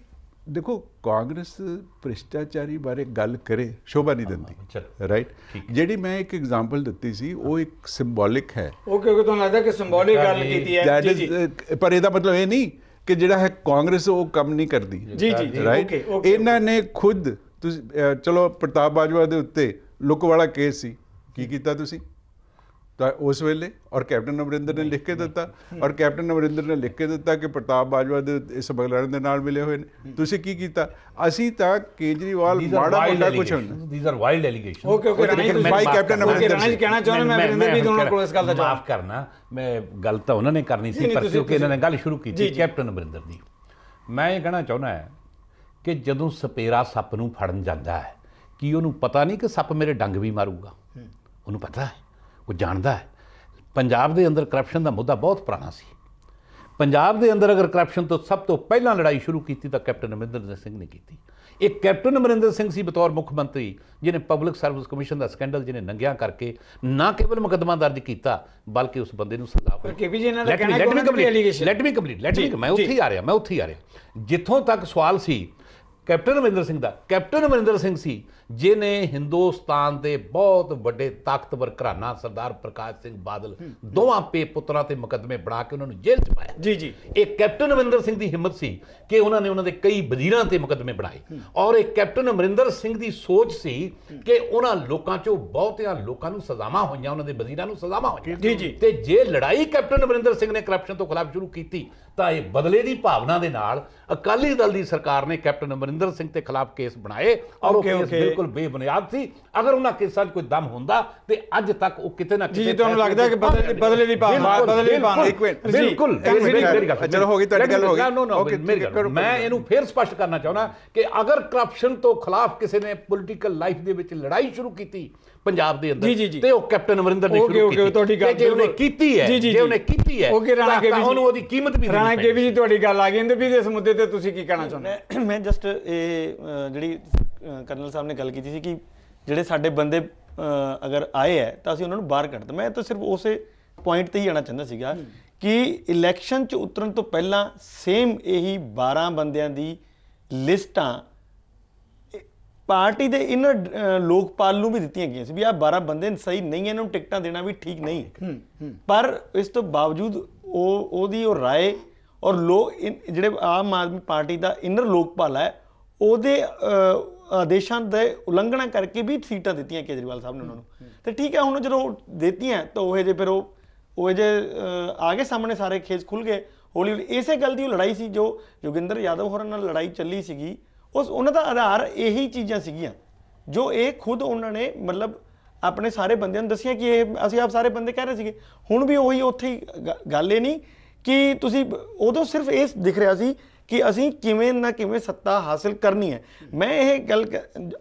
ਦੇਖੋ ਕਾਂਗਰਸ ਭ੍ਰਿਸ਼ਟਾਚਾਰੀ ਬਾਰੇ ਗੱਲ ਕਰੇ ਸ਼ੋਭਾ ਨਹੀਂ ਦਿੰਦੀ ਰਾਈਟ ਜਿਹੜੀ ਮੈਂ ਇੱਕ ਐਗਜ਼ਾਮਪਲ ਦਿੱਤੀ ਸੀ ਉਹ ਇੱਕ ਸਿੰਬੋਲਿਕ ਹੈ ਉਹ ਕਿਉਂਕਿ ਤੁਹਾਨੂੰ ਲੱਗਦਾ ਕਿ ਸਿੰਬੋਲਿਕ ਗੱਲ ਕੀਤੀ ਹੈ ਜੀ ਜੀ ਪਰ ਇਹਦਾ ਮਤਲਬ ਇਹ ਨਹੀਂ ਕਿ ਜਿਹੜਾ ਹੈ ਕਾਂਗਰਸ ਉਹ ਕੰਮ ਨਹੀਂ ਕਰਦੀ ਜੀ ਜੀ ਰਾਈਟ ਇਹਨਾਂ ਨੇ ਖੁਦ ਤੁਸੀਂ ਚਲੋ ਪ੍ਰਤਾਪ ਬਾਜਵਾ ਦੇ ਉੱਤੇ ਲੁੱਕ ਵਾਲਾ ਕੇਸ ਸੀ ਕੀ ਕੀਤਾ ਤੁਸੀਂ ਤਾਂ ਉਸ ਵੇਲੇ ਔਰ ਕੈਪਟਨ ਅਮਰਿੰਦਰ ਨੇ ਲਿਖ ਕੇ ਦਿੱਤਾ ਔਰ ਕੈਪਟਨ ਅਮਰਿੰਦਰ ਨੇ ਲਿਖ ਕੇ ਦਿੱਤਾ ਕਿ ਪ੍ਰਤਾਪ ਬਾਜਵਾ ਦੇ ਇਸ ਬਗਲਣ ਦੇ ਨਾਲ ਮਿਲੇ ਹੋਏ ਨੇ ਤੁਸੀਂ ਕੀ ਕੀਤਾ ਅਸੀਂ ਤਾਂ ਕੇਜਰੀਵਾਲ ਮਾੜਾ ਮੁੰਡਾ ਕੁਝ ਨਹੀਂ these are wild allegation okay okay ਮੈਂ ਕੈਪਟਨ ਅਮਰਿੰਦਰ ਜੀ ਕਹਿਣਾ ਚਾਹੁੰਦਾ ਮੈਂ ਅਮਰਿੰਦਰ ਵੀ ਦੋਨੋਂ ਕੋਲ ਇਸ ਗੱਲ ਦਾ ਮਾਫ ਕਰਨਾ ਮੈਂ ਗੱਲ ਤਾਂ ਉਹਨਾਂ ਨੇ ਕਰਨੀ ਸੀ ਪਰ ਕਿਉਂਕਿ ਇਹਨਾਂ ਨੇ ਗੱਲ ਸ਼ੁਰੂ ਕੀਤੀ ਕੈਪਟਨ ਅਮਰਿੰਦਰ ਦੀ ਮੈਂ ਇਹ ਕਹਿਣਾ ਚਾਹੁੰਦਾ ਹਾਂ ਕਿ ਜਦੋਂ ਸਪੇਰਾ ਸੱਪ ਨੂੰ ਫੜਨ ਜਾਂਦਾ ਹੈ ਕੀ ਉਹਨੂੰ ਪਤਾ ਨਹੀਂ ਕਿ ਸੱਪ ਮੇਰੇ ਡੰਗ ਵੀ ਮਾਰੂਗਾ ਉਹਨੂੰ ਪਤਾ ਹੈ ਉਹ ਜਾਣਦਾ ਹੈ ਪੰਜਾਬ ਦੇ ਅੰਦਰ ਕਰਪਸ਼ਨ ਦਾ ਮੁੱਦਾ ਬਹੁਤ ਪੁਰਾਣਾ ਸੀ ਪੰਜਾਬ ਦੇ ਅੰਦਰ ਅਗਰ ਕਰਪਸ਼ਨ ਤੋਂ ਸਭ ਤੋਂ ਪਹਿਲਾਂ ਲੜਾਈ ਸ਼ੁਰੂ ਕੀਤੀ ਤਾਂ ਕੈਪਟਨ ਅਮਰਿੰਦਰ ਸਿੰਘ ਨੇ ਕੀਤੀ ਇਹ ਕੈਪਟਨ ਅਮਰਿੰਦਰ ਸਿੰਘ ਸੀ ਬਤੌਰ ਮੁੱਖ ਮੰਤਰੀ ਜਿਹਨੇ ਪਬਲਿਕ ਸਰਵਿਸ ਕਮਿਸ਼ਨ ਦਾ ਸਕੈਂਡਲ ਜਿਹਨੇ ਨੰਗਿਆ ਕਰਕੇ ਨਾ ਕੇਵਲ ਮੁਕਦਮਾ ਦਰਜ ਕੀਤਾ ਬਲਕਿ ਉਸ ਬੰਦੇ ਨੂੰ ਸਜ਼ਾ ਹੋਈ ਕੇਪੀ ਜੀ ਇਹਨਾਂ ਦਾ ਕਹਿਣਾ let me complete let me complete let me ਮੈਂ ਉੱਥੇ ਹੀ ਆ ਰਿਹਾ ਮੈਂ ਉੱਥੇ ਹੀ ਆ ਰਿਹਾ ਜਿੱਥੋਂ ਤੱਕ ਸਵਾਲ ਸੀ ਕੈਪਟਨ ਅਮਰਿੰਦਰ ਸਿੰਘ ਦਾ ਕੈਪਟਨ ਅਮਰਿੰਦਰ ਸਿੰਘ ਸੀ ਜਿਨੇ ਹਿੰਦੁਸਤਾਨ ਦੇ ਬਹੁਤ ਵੱਡੇ ਤਾਕਤਵਰ ਘਰਾਣਾ ਸਰਦਾਰ ਪ੍ਰਕਾਸ਼ ਸਿੰਘ ਬਾਦਲ ਦੋਵਾਂ ਪੇ ਪੁੱਤਰਾਂ ਤੇ ਮੁਕਦਮੇ ਬਣਾ ਕੇ ਉਹਨਾਂ ਨੂੰ ਜੇਲ੍ਹ 'ਚ ਪਾਇਆ ਜੀ ਜੀ ਇਹ ਕੈਪਟਨ ਅਮਰਿੰਦਰ ਸਿੰਘ ਦੀ ਹਿੰਮਤ ਸੀ ਕਿ ਉਹਨਾਂ ਨੇ ਉਹਨਾਂ ਦੇ ਕਈ ਵਜ਼ੀਰਾਂ ਤੇ ਮੁਕਦਮੇ ਬਣਾਏ ਔਰ ਇਹ ਕੈਪਟਨ ਅਮਰਿੰਦਰ ਸਿੰਘ ਦੀ ਸੋਚ ਸੀ ਕਿ ਉਹਨਾਂ ਲੋਕਾਂ 'ਚੋਂ ਬਹੁਤਿਆਂ ਲੋਕਾਂ ਨੂੰ ਸਜ਼ਾਵਾਂ ਹੋਈਆਂ ਉਹਨਾਂ ਦੇ ਵਜ਼ੀਰਾਂ ਨੂੰ ਸਜ਼ਾਵਾਂ ਹੋਈਆਂ ਜੀ ਜੀ ਤੇ ਜੇ ਲੜਾਈ ਕੈਪਟਨ ਅਮਰਿੰਦਰ ਸਿੰਘ ਨੇ ਕਰਪਸ਼ਨ ਤੋਂ ਖਿਲਾਫ ਸ਼ੁਰੂ ਕੀਤੀ ਤਾਂ ਇਹ ਬਦਲੇ ਦੀ ਭਾਵਨਾ ਦੇ ਨਾਲ ਅਕਾਲੀ ਦਲ ਦੀ ਸਰਕਾਰ ਨੇ ਕੈਪਟਨ ਅਮਰਿੰਦਰ ਸਿੰਘ ਤੇ ਖਿਲਾਫ ਕੇਸ ਬਣਾਏ ਔਰ ਉਹ ਕੇਸ ਬਿਲਕੁਲ ਬੇਬੁਨਿਆਦ ਸੀ ਅਗਰ ਉਹਨਾਂ ਕੇਸਾਂ ਕੋਈ ਦਮ ਹੁੰਦਾ ਤੇ ਅੱਜ ਤੱਕ ਉਹ ਕਿਤੇ ਨਾ ਕਿਤੇ ਜੀ ਤੁਹਾਨੂੰ ਲੱਗਦਾ ਕਿ ਬਦਲੇ ਬਦਲੇ ਦੀ ਬਾਤ ਬਦਲੇ ਦੀ ਬਾਤ ਇੱਕ ਮਿੰਟ ਬਿਲਕੁਲ ਚਲੋ ਹੋ ਗਈ ਤੁਹਾਡੀ ਗੱਲ ਹੋ ਗਈ ਓਕੇ ਮੈਂ ਇਹਨੂੰ ਫੇਰ ਸਪਸ਼ਟ ਕਰਨਾ ਚਾਹੁੰਦਾ ਕਿ ਅਗਰ ਕਰਪਸ਼ਨ ਤੋਂ ਖਿਲਾਫ ਕਿਸੇ ਨੇ ਪੋਲਿਟੀਕਲ ਲਾਈਫ ਦੇ ਵਿੱਚ ਲੜਾਈ ਸ਼ੁਰੂ ਕੀਤੀ ਪੰਜਾਬ ਦੇ ਅੰਦਰ ਤੇ ਉਹ ਕੈਪਟਨ ਅਮਰਿੰਦਰ ਨੇ ਸ਼ੁਰੂ ਕੀਤੀ ਤੁਹਾਡੀ ਗੱਲ ਜੇ ਉਹਨੇ ਕੀਤੀ ਹੈ ਜੇ ਉਹਨੇ ਕੀਤੀ ਹੈ ਓਕੇ ਰਾਣਾ ਉਹਨੂੰ ਉਹਦੀ ਕੀਮਤ ਵੀ ਰਾਣਾ ਕੇ ਵੀ ਜੀ ਤੁਹਾਡੀ ਗੱਲ ਆ ਗਈ ਇੰਦਰ ਵੀ ਇਸ ਮੁੱਦੇ ਤੇ ਤੁਸੀਂ ਕੀ ਕਹਿਣਾ ਚਾਹੁੰਦੇ ਮੈਂ ਜਸਟ ਇਹ ਜਿਹੜੀ ਕਰਨਲ ਸਾਹਿਬ ਨੇ ਗੱਲ ਕੀਤੀ ਸੀ ਕਿ ਜਿਹੜੇ ਸਾਡੇ ਬੰਦੇ ਅਗਰ ਆਏ ਹੈ ਤਾਂ ਅਸੀਂ ਉਹਨਾਂ ਨੂੰ ਬਾਹਰ ਕੱਢਦੇ ਮੈਂ ਤਾਂ ਸਿਰਫ ਉਸੇ ਪੁਆਇੰਟ ਤੇ ਹੀ ਆਣਾ ਚਾਹੁੰਦਾ ਸੀਗਾ ਕਿ ਇਲੈਕਸ਼ਨ ਚ ਉਤਰਨ ਤੋਂ ਪਹਿਲਾਂ ਸੇਮ ਇਹੀ 12 ਬੰਦਿਆਂ ਦੀ ਲਿਸਟਾਂ ਪਾਰਟੀ ਦੇ ਇਨਰ ਲੋਕਪਾਲ ਨੂੰ ਵੀ ਦਿੱਤੀਆਂ ਗਈਆਂ ਸੀ ਵੀ ਆ 12 ਬੰਦੇ ਸਹੀ ਨਹੀਂ ਇਹਨਾਂ ਨੂੰ ਟਿਕਟਾਂ ਦੇਣਾ ਵੀ ਠੀਕ ਨਹੀਂ ਪਰ ਇਸ ਤੋਂ ਬਾਵਜੂਦ ਉਹ ਉਹਦੀ ਉਹ ਰਾਏ ਔਰ ਲੋਕ ਜਿਹੜੇ ਆਮ ਆਦਮੀ ਪਾਰਟੀ ਦਾ ਇਨਰ ਲੋਕਪਾਲ ਹੈ ਉਹਦੇ ਆਦੇਸ਼ਾਂ ਦੇ ਉਲੰਘਣਾ ਕਰਕੇ ਵੀ ਸੀਟਾਂ ਦਿੱਤੀਆਂ ਕੇਜਰੀਵਾਲ ਸਾਹਿਬ ਨੇ ਉਹਨਾਂ ਨੂੰ ਤੇ ਠੀਕ ਹੈ ਹੁਣ ਜਦੋਂ ਦਿੱਤੀਆਂ ਤਾਂ ਉਹ ਜੇ ਫਿਰ ਉਹ ਉਹ ਜੇ ਆਗੇ ਸਾਹਮਣੇ ਸਾਰੇ ਖੇਸ ਖੁੱਲ ਗਏ ਹੌਲੀ ਹੌਲੀ ਇਸੇ ਗੱਲ ਦੀ ਲੜਾਈ ਸੀ ਜੋ ਜੋਗਿੰਦਰ ਯਾਦਵ ਹੋਰਾਂ ਨਾਲ ਲੜਾਈ ਚੱਲੀ ਸੀਗੀ ਉਸ ਉਹਨਾਂ ਦਾ ਆਧਾਰ ਇਹੀ ਚੀਜ਼ਾਂ ਸੀਗੀਆਂ ਜੋ ਇਹ ਖੁਦ ਉਹਨਾਂ ਨੇ ਮਤਲਬ ਆਪਣੇ ਸਾਰੇ ਬੰਦਿਆਂ ਨੂੰ ਦੱਸਿਆ ਕਿ ਇਹ ਅਸੀਂ ਆਪ ਸਾਰੇ ਬੰਦੇ ਕਹਿ ਰਹੇ ਸੀਗੇ ਹੁਣ ਵੀ ਉਹੀ ਉੱਥੇ ਹੀ ਗੱਲ ਇਹ ਨਹੀਂ ਕਿ ਤੁਸੀਂ ਉਦੋਂ ਸਿਰਫ ਇਹ ਦਿਖ ਰਿਹਾ ਸੀ ਕਿ ਅਸੀਂ ਕਿਵੇਂ ਨਾ ਕਿਵੇਂ ਸੱਤਾ ਹਾਸਲ ਕਰਨੀ ਹੈ ਮੈਂ ਇਹ ਗੱਲ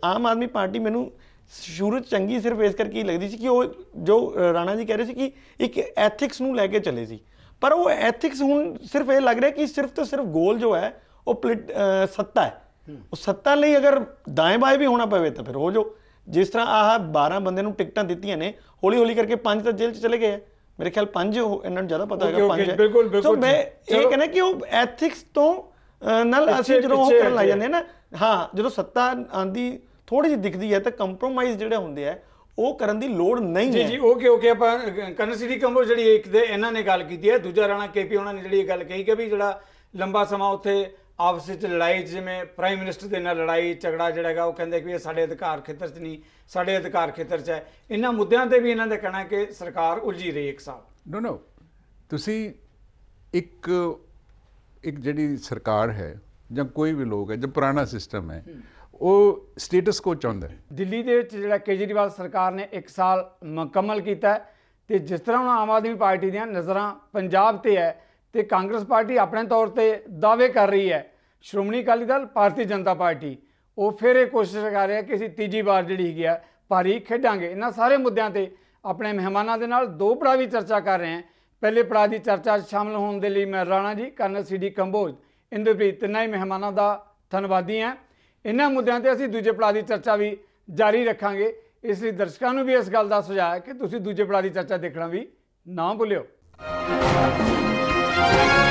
ਆਮ ਆਦਮੀ ਪਾਰਟੀ ਮੈਨੂੰ ਸ਼ੁਰੂ ਚੰਗੀ ਸਿਰਫ ਇਸ ਕਰਕੇ ਹੀ ਲੱਗਦੀ ਸੀ ਕਿ ਉਹ ਜੋ ਰਾਣਾ ਜੀ ਕਹਿ ਰਹੇ ਸੀ ਕਿ ਇੱਕ ਐਥਿਕਸ ਨੂੰ ਲੈ ਕੇ ਚੱਲੇ ਸੀ ਪਰ ਉਹ ਐਥਿਕਸ ਹੁਣ ਸਿਰਫ ਇਹ ਲੱਗ ਰਿਹਾ ਕਿ ਸਿਰਫ ਤੇ ਸਿਰਫ ਗੋਲ ਜੋ ਹੈ ਉਹ ਸੱਤਾ ਹੈ ਉਹ ਸੱਤਾ ਲਈ ਅਗਰ ਦਾਏ ਬਾਏ ਵੀ ਹੋਣਾ ਪਵੇ ਤਾਂ ਫਿਰ ਹੋ ਜੋ ਜਿਸ ਤਰ੍ਹਾਂ ਆਹ 12 ਬੰਦੇ ਨੂੰ ਟਿਕਟਾਂ ਦਿੱਤੀਆਂ ਨੇ ਹੌਲੀ ਹੌਲੀ ਕਰਕੇ ਪੰਜ ਤਾਂ ਜੇਲ੍ਹ 'ਚ ਚਲੇ ਗਏ ਮੇਰੇ ਖਿਆਲ ਪੰਜ ਇਹਨਾਂ ਨੂੰ ਜ਼ਿਆਦਾ ਪਤਾ ਹੈਗਾ ਪੰਜ ਬਿਲਕੁਲ ਬਿਲਕੁਲ ਸੋ ਮੈਂ ਇਹ ਕਹਿੰਦਾ ਕਿ ਉਹ ਐਥਿਕਸ ਤੋਂ ਨਾਲ ਅਸੀਂ ਜਦੋਂ ਉਹ ਕਰਨ ਲੱਗ ਜਾਂਦੇ ਨਾ ਹਾਂ ਜਦੋਂ ਸੱਤਾ ਆਂਦੀ ਥੋੜੀ ਜਿਹੀ ਦਿਖਦੀ ਹੈ ਤਾਂ ਕੰਪਰੋਮਾਈਜ਼ ਜਿਹੜੇ ਹੁੰਦੇ ਆ ਉਹ ਕਰਨ ਦੀ ਲੋੜ ਨਹੀਂ ਹੈ ਜੀ ਜੀ ਓਕੇ ਓਕੇ ਆਪਾਂ ਕਰਨ ਸਿਟੀ ਕੰਬੋ ਜਿਹੜੀ ਇੱਕ ਦੇ ਇਹਨਾਂ ਨੇ ਗੱਲ ਕੀਤੀ ਹੈ ਦੂਜਾ ਰਾਣਾ ਕੇਪੀ ਉਹਨਾਂ ਨੇ ਜਿਹੜੀ ਇਹ ਗੱਲ ਕਹੀ ਕਿ ਵੀ ਜਿਹੜਾ ਲੰਬਾ ਸਮਾਂ ਉੱਥੇ ਆਪਸ ਵਿੱਚ ਲੜਾਈ ਜਿਵੇਂ ਪ੍ਰਾਈਮ ਮਿਨਿਸਟਰ ਦੇ ਨਾਲ ਲੜਾਈ ਝਗੜਾ ਜਿਹੜਾ ਹੈਗਾ ਉਹ ਕਹਿੰਦੇ ਕਿ ਇਹ ਸਾਡੇ ਅਧਿਕਾਰ ਖੇਤਰ 'ਚ ਨਹੀਂ ਸਾਡੇ ਅਧਿਕਾਰ ਖੇਤਰ 'ਚ ਹੈ ਇਹਨਾਂ ਮੁੱਦਿਆਂ ਤੇ ਵੀ ਇਹਨਾਂ ਦਾ ਕਹਿਣਾ ਕਿ ਸਰਕਾਰ ਉਲਝੀ ਰਹੀ ਇੱਕ ਸਾਲ ਨੋ ਨੋ ਤੁਸੀਂ ਇੱਕ ਇੱਕ ਜਿਹੜੀ ਸਰਕਾਰ ਹੈ ਜਾਂ ਕੋਈ ਵੀ ਲੋਕ ਹੈ ਜੋ ਪੁਰਾਣਾ ਸਿਸਟਮ ਹੈ ਉਹ ਸਟੇਟਸ ਕੋ ਚਾਹੁੰਦਾ ਹੈ ਦਿੱਲੀ ਦੇ ਵਿੱਚ ਜਿਹੜਾ ਕੇਜਰੀਵਾਲ ਸਰਕਾਰ ਨੇ ਇੱਕ ਸਾਲ ਮੁਕੰਮਲ ਕੀਤਾ ਤੇ ਜਿਸ ਤਰ੍ਹਾਂ ਹੁਣ ਆਮ ਆਦਮੀ ਪਾਰਟੀ ਦੀਆਂ ਨਜ਼ਰਾਂ ਪੰਜਾਬ ਤੇ ਹੈ ਤੇ ਕਾਂਗਰਸ ਪਾਰਟੀ ਆਪਣੇ ਤੌਰ ਤੇ ਦਾਅਵੇ ਕਰ ਰਹੀ ਹੈ ਸ਼੍ਰੋਮਣੀ ਅਕਾਲੀ ਦਲ ਭਾਰਤੀ ਜਨਤਾ ਪਾਰਟੀ ਉਹ ਫਿਰ ਇਹ ਕੋਸ਼ਿਸ਼ ਕਰ ਰਿਹਾ ਕਿ ਅਸੀਂ ਤੀਜੀ ਵਾਰ ਜਿਹੜੀ ਗਿਆ ਭਾਰੀ ਖੇਡਾਂਗੇ ਇਹਨਾਂ ਸਾਰੇ ਮੁੱਦਿਆਂ ਤੇ ਆਪਣੇ ਮਹਿਮਾਨਾਂ ਦੇ ਨਾਲ ਦੋ ਪੜਾ ਵੀ ਚਰਚਾ ਕਰ ਰਹੇ ਹਾਂ ਪਹਿਲੇ ਪੜਾ ਦੀ ਚਰਚਾ 'ਚ ਸ਼ਾਮਲ ਹੋਣ ਦੇ ਲਈ ਮੈਂ ਰਾਣਾ ਜੀ ਕਰਨਲ ਸੀਡੀ ਕੰਬੋਜ ਇੰਦਰਪ੍ਰੀਤ ਤਿੰਨਾਂ ਹੀ ਮਹਿਮਾਨਾਂ ਦਾ ਧੰਨਵਾਦੀ ਹਾਂ ਇਹਨਾਂ ਮੁੱਦਿਆਂ ਤੇ ਅਸੀਂ ਦੂਜੇ ਪੜਾ ਦੀ ਚਰਚਾ ਵੀ ਜਾਰੀ ਰੱਖਾਂਗੇ ਇਸ ਲਈ ਦਰਸ਼ਕਾਂ ਨੂੰ ਵੀ ਇਸ ਗੱਲ ਦਾ ਸੁਝਾਅ ਹੈ ਕਿ ਤੁਸੀਂ ਦੂਜੇ ਪੜਾ ਦੀ ਚਰਚਾ ਦੇਖਣਾ ਵੀ ਨਾ ਭੁੱਲਿਓ Thank you.